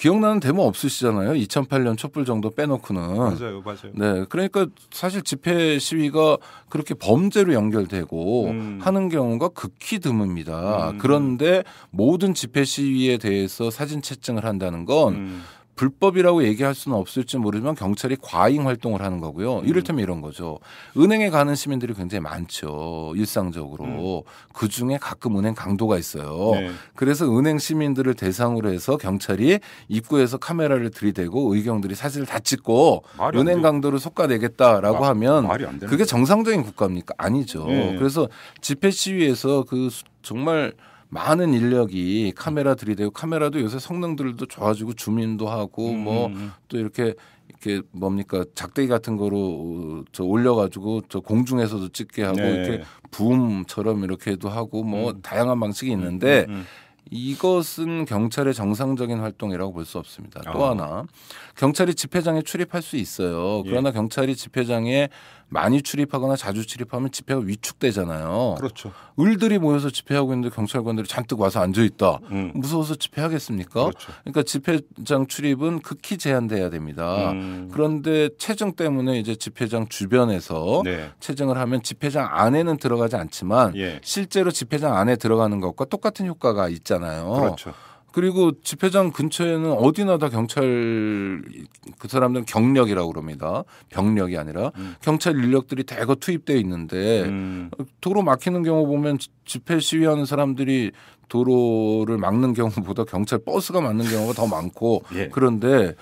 기억나는 대모 없으시잖아요. 2008년 촛불 정도 빼놓고는. 맞아요, 맞아요. 네, 그러니까 사실 집회 시위가 그렇게 범죄로 연결되고 음. 하는 경우가 극히 드뭅니다. 음. 그런데 모든 집회 시위에 대해서 사진 채증을 한다는 건 음. 불법이라고 얘기할 수는 없을지 모르지만 경찰이 과잉 활동을 하는 거고요. 음. 이를테면 이런 거죠. 은행에 가는 시민들이 굉장히 많죠. 일상적으로. 음. 그 중에 가끔 은행 강도가 있어요. 네. 그래서 은행 시민들을 대상으로 해서 경찰이 입구에서 카메라를 들이대고 의경들이 사진을 다 찍고 은행 강도를 속아내겠다라고 아, 하면 그게 정상적인 국가입니까? 아니죠. 네. 그래서 집회 시위에서 그 정말 많은 인력이 카메라 들이대고 카메라도 요새 성능들도 좋아지고 주민도 하고 음, 뭐또 음, 음. 이렇게 이렇게 뭡니까 작대기 같은 거로 저 올려가지고 저 공중에서도 찍게 하고 네. 이렇게 붐처럼 이렇게도 하고 뭐 음. 다양한 방식이 있는데 음. 음. 이것은 경찰의 정상적인 활동이라고 볼 수 없습니다. 또 아. 하나 경찰이 집회장에 출입할 수 있어요. 예. 그러나 예. 경찰이 집회장에 많이 출입하거나 자주 출입하면 집회가 위축되잖아요. 그렇죠. 을들이 모여서 집회하고 있는데 경찰관들이 잔뜩 와서 앉아 있다. 음. 무서워서 집회하겠습니까? 그렇죠. 그러니까 집회장 출입은 극히 제한돼야 됩니다. 음. 그런데 체증 때문에 이제 집회장 주변에서 네. 체증을 하면 집회장 안에는 들어가지 않지만 예. 실제로 집회장 안에 들어가는 것과 똑같은 효과가 있잖아요. 그렇죠. 그리고 집회장 근처에는 어디나 다 경찰 그 사람들은 경력이라고 그럽니다. 병력이 아니라 음. 경찰 인력들이 대거 투입돼 있는데 음. 도로 막히는 경우 보면 집회 시위하는 사람들이 도로를 막는 경우보다 경찰 버스가 막는 경우가 더 많고 예. 그런데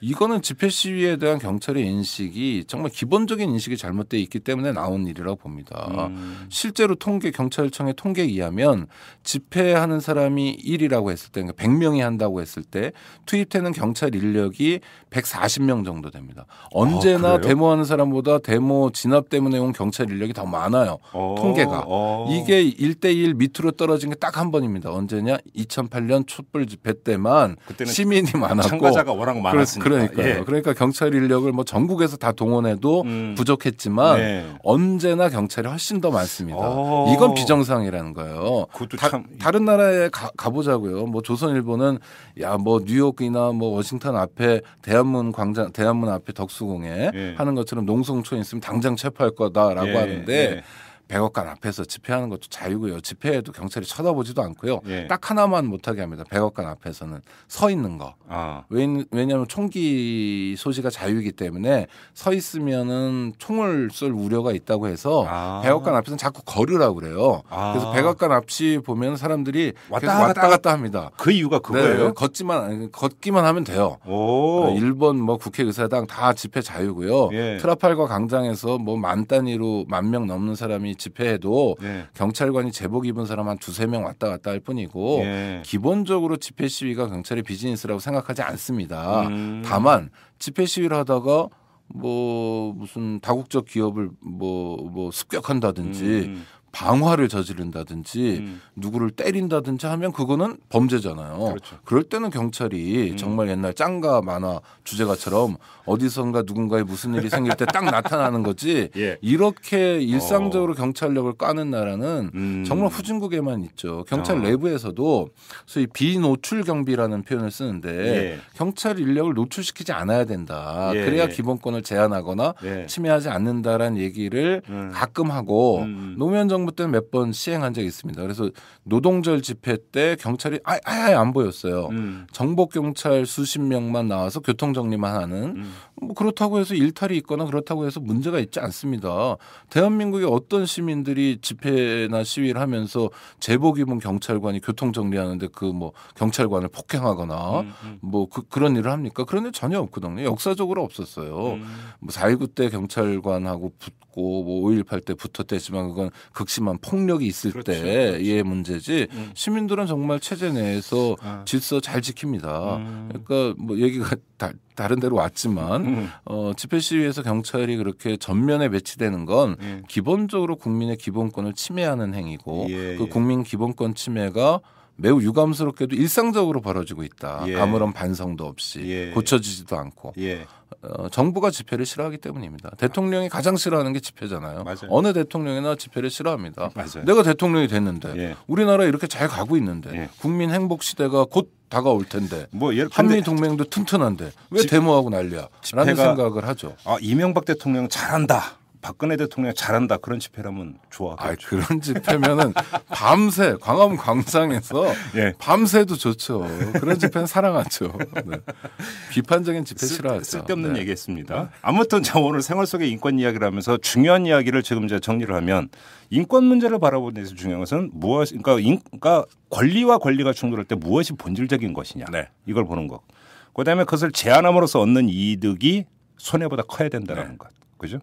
이거는 집회 시위에 대한 경찰의 인식이 정말 기본적인 인식이 잘못되어 있기 때문에 나온 일이라고 봅니다. 음. 실제로 통계 경찰청의 통계에 의하면 집회하는 사람이 1이라고 했을 때 그러니까 100명이 한다고 했을 때 투입되는 경찰 인력이 140명 정도 됩니다. 언제나 아, 데모하는 사람보다 데모 진압 때문에 온 경찰 인력이 더 많아요. 어, 통계가 어. 이게 1대1 밑으로 떨어진 게 딱 한 번입니다. 아닙니다. 언제냐? 2008년 촛불 집회 때만 시민이 많았고 참가자가 워낙 많았으니까 그러니까요. 예. 그러니까 경찰 인력을 뭐 전국에서 다 동원해도 음. 부족했지만 네. 언제나 경찰이 훨씬 더 많습니다. 오. 어. 이건 비정상이라는 거예요. 다, 다른 나라에 가, 가보자고요. 뭐 조선일보는 야 뭐 뉴욕이나 뭐 워싱턴 앞에 대한문 광장 대한문 앞에 덕수궁에 예. 하는 것처럼 농성촌 있으면 당장 체포할 거다라고 예. 하는데. 예. 백악관 앞에서 집회하는 것도 자유고요. 집회에도 경찰이 쳐다보지도 않고요. 예. 딱 하나만 못하게 합니다. 백악관 앞에서는 서 있는 거. 아. 왜냐하면 총기 소지가 자유이기 때문에 서 있으면은 총을 쏠 우려가 있다고 해서 아. 백악관 앞에서는 자꾸 거르라고 그래요. 아. 그래서 백악관 앞이 보면 사람들이 왔다, 계속 왔다 갔다 합니다. 그 이유가 그거예요. 네, 걷지만 걷기만 하면 돼요. 오. 어, 일본 뭐 국회의사당 다 집회 자유고요. 예. 트라팔과 광장에서 뭐만 단위로 만 명 넘는 사람이 집회에도 네. 경찰관이 제복 입은 사람 한 두 세 명 왔다 갔다 할 뿐이고 예. 기본적으로 집회 시위가 경찰의 비즈니스라고 생각하지 않습니다. 음. 다만 집회 시위를 하다가 뭐 무슨 다국적 기업을 뭐뭐 뭐 습격한다든지 음. 음. 방화를 저지른다든지 음. 누구를 때린다든지 하면 그거는 범죄잖아요. 그렇죠. 그럴 때는 경찰이 음. 정말 옛날 짱가 만화 주제가처럼 어디선가 누군가의 무슨 일이 생길 때 딱 나타나는 거지 예. 이렇게 어. 일상적으로 어. 경찰력을 까는 나라는 음. 정말 후진국에만 있죠. 경찰 어. 내부에서도 소위 비노출 경비라는 표현을 쓰는데 예. 경찰 인력을 노출시키지 않아야 된다. 예. 그래야 예. 기본권을 제한하거나 예. 침해하지 않는다라는 얘기를 음. 가끔 하고 음, 음. 노무현 정 정부 때는 몇번 시행한 적이 있습니다. 그래서 노동절 집회 때 경찰이 아예 아예 안 보였어요. 음. 정복 경찰 수십 명만 나와서 교통 정리만 하는 음. 뭐 그렇다고 해서 일탈이 있거나 그렇다고 해서 문제가 있지 않습니다. 대한민국의 어떤 시민들이 집회나 시위를 하면서 제복 입은 경찰관이 교통 정리하는데 그 뭐 경찰관을 폭행하거나 음, 음. 뭐 그, 그런 일을 합니까? 그런 일 전혀 없거든요. 역사적으로 없었어요. 음. 뭐4.19 때 경찰관하고 붙고 뭐5.18 때 붙었대지만 그건 극 그렇지만 폭력이 있을 그렇죠, 때의 그렇죠. 문제지 음. 시민들은 정말 체제 내에서 아. 질서 잘 지킵니다. 음. 그러니까 뭐 얘기가 다, 다른 데로 왔지만 음. 어, 집회 시위에서 경찰이 그렇게 전면에 배치되는 건 예. 기본적으로 국민의 기본권을 침해하는 행위고 예, 그 예. 국민 기본권 침해가 매우 유감스럽게도 일상적으로 벌어지고 있다. 예. 아무런 반성도 없이 예. 고쳐지지도 않고 예. 어, 정부가 집회를 싫어하기 때문입니다. 대통령이 가장 싫어하는 게 집회잖아요. 맞아요. 어느 대통령이나 집회를 싫어합니다. 맞아요. 내가 대통령이 됐는데 예. 우리나라 이렇게 잘 가고 있는데 예. 국민 행복 시대가 곧 다가올 텐데 뭐 예, 한미 동맹도 튼튼한데 왜 집, 데모하고 난리야라는 생각을 하죠. 아 이명박 대통령 잘한다. 박근혜 대통령 잘한다 그런 집회라면 좋아. 아 그런 집회면은 밤새 광화문 광장에서 예. 밤새도 좋죠. 그런 집회는 사랑하죠. 네. 비판적인 집회 싫어하죠. 쓸데없는 네. 얘기했습니다. 네. 아무튼 저 오늘 생활 속의 인권 이야기를 하면서 중요한 이야기를 지금 이제 정리를 하면 인권 문제를 바라보는 데서 중요한 것은 무엇 그러니까 인, 그러니까 권리와 권리가 충돌할 때 무엇이 본질적인 것이냐 네. 이걸 보는 것. 그다음에 그것을 제한함으로써 얻는 이득이 손해보다 커야 된다라는 네. 것. 그죠?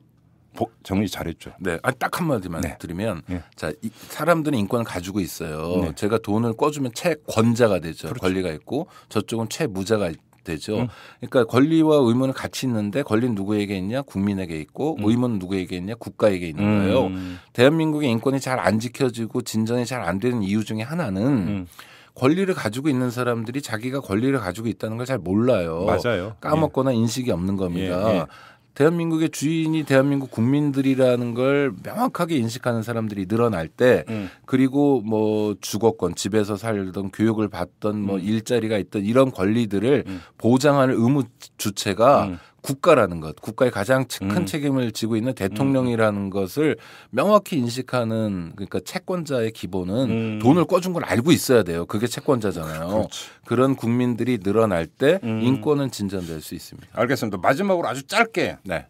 정리 잘했죠. 네, 아, 딱 한마디만 네. 드리면 네. 자 이, 사람들은 인권을 가지고 있어요. 네. 제가 돈을 꿔주면 최권자가 되죠. 그렇죠. 권리가 있고 저쪽은 최무자가 되죠. 음. 그러니까 권리와 의무는 같이 있는데 권리는 누구에게 있냐? 국민에게 있고 음. 의무는 누구에게 있냐? 국가에게 있는 음. 거예요. 대한민국의 인권이 잘 안 지켜지고 진전이 잘 안 되는 이유 중에 하나는 음. 권리를 가지고 있는 사람들이 자기가 권리를 가지고 있다는 걸 잘 몰라요. 맞아요. 까먹거나 예. 인식이 없는 겁니다. 예. 예. 대한민국의 주인이 대한민국 국민들이라는 걸 명확하게 인식하는 사람들이 늘어날 때 음. 그리고 뭐 주거권 집에서 살던 교육을 받던 뭐 음. 일자리가 있던 이런 권리들을 음. 보장하는 의무 주체가 음. 국가라는 것, 국가의 가장 큰 음. 책임을 지고 있는 대통령이라는 음. 것을 명확히 인식하는 그러니까 채권자의 기본은 음. 돈을 꿔준 걸 알고 있어야 돼요. 그게 채권자잖아요. 그렇지. 그런 국민들이 늘어날 때 음. 인권은 진전될 수 있습니다. 알겠습니다. 마지막으로 아주 짧게 네.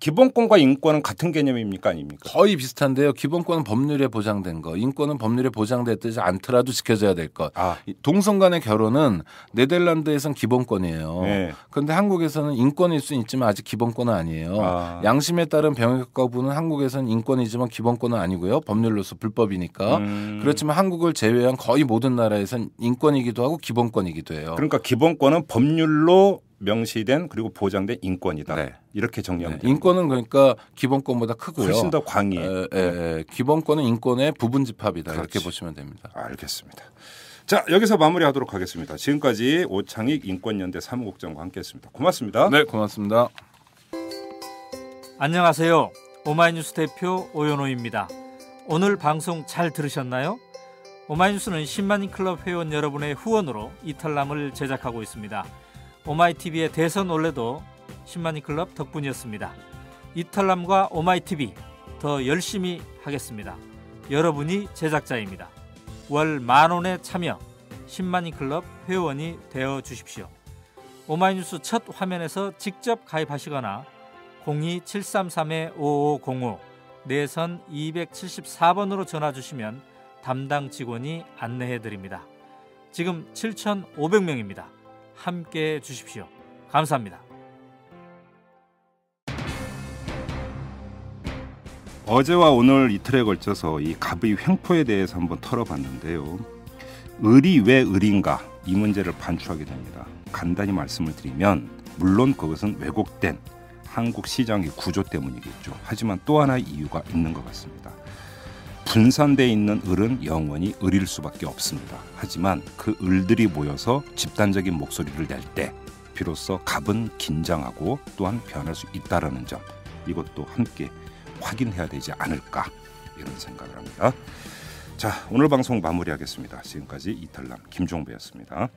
기본권과 인권은 같은 개념입니까 아닙니까? 거의 비슷한데요. 기본권은 법률에 보장된 거, 인권은 법률에 보장되지 않더라도 지켜져야 될 것. 아. 동성 간의 결혼은 네덜란드에선 기본권이에요. 네. 그런데 한국에서는 인권일 수 있지만 아직 기본권은 아니에요. 아. 양심에 따른 병역 거부는 한국에선 인권이지만 기본권은 아니고요. 법률로서 불법이니까. 음. 그렇지만 한국을 제외한 거의 모든 나라에선 인권이기도 하고 기본권이기도 해요. 그러니까 기본권은 법률로 명시된 그리고 보장된 인권이다. 네. 이렇게 정리하면 네. 인권은 그러니까 기본권보다 크고요. 훨씬 더 광의해. 에, 에, 에. 기본권은 인권의 부분 집합이다. 그렇지. 이렇게 보시면 됩니다. 알겠습니다. 자 여기서 마무리하도록 하겠습니다. 지금까지 오창익 인권연대 사무국장과 함께했습니다. 고맙습니다. 네, 고맙습니다. 안녕하세요. 오마이뉴스 대표 오연호입니다. 오늘 방송 잘 들으셨나요? 오마이뉴스는 10만 클럽 회원 여러분의 후원으로 이탈남을 제작하고 있습니다. 오마이티비의 대선 올레도 10만인 클럽 덕분이었습니다. 이탈남과 오마이TV 더 열심히 하겠습니다. 여러분이 제작자입니다. 월 만원에 참여 10만인 클럽 회원이 되어 주십시오. 오마이뉴스 첫 화면에서 직접 가입하시거나 02733-5505 내선 274번으로 전화 주시면 담당 직원이 안내해 드립니다. 지금 7,500명입니다. 함께 해 주십시오. 감사합니다. 어제와 오늘 이틀에 걸쳐서 이 갑의 횡포에 대해서 한번 털어봤는데요. 을이 왜 을인가 이 문제를 반추하게 됩니다. 간단히 말씀을 드리면 물론 그것은 왜곡된 한국 시장의 구조 때문이겠죠. 하지만 또하나 이유가 있는 것 같습니다. 분산돼 있는 을은 영원히 을일 수밖에 없습니다. 하지만 그 을들이 모여서 집단적인 목소리를 낼 때 비로소 갑은 긴장하고 또한 변할 수 있다라는 점 이것도 함께 확인해야 되지 않을까 이런 생각을 합니다. 자 오늘 방송 마무리하겠습니다. 지금까지 이탈남 김종배였습니다.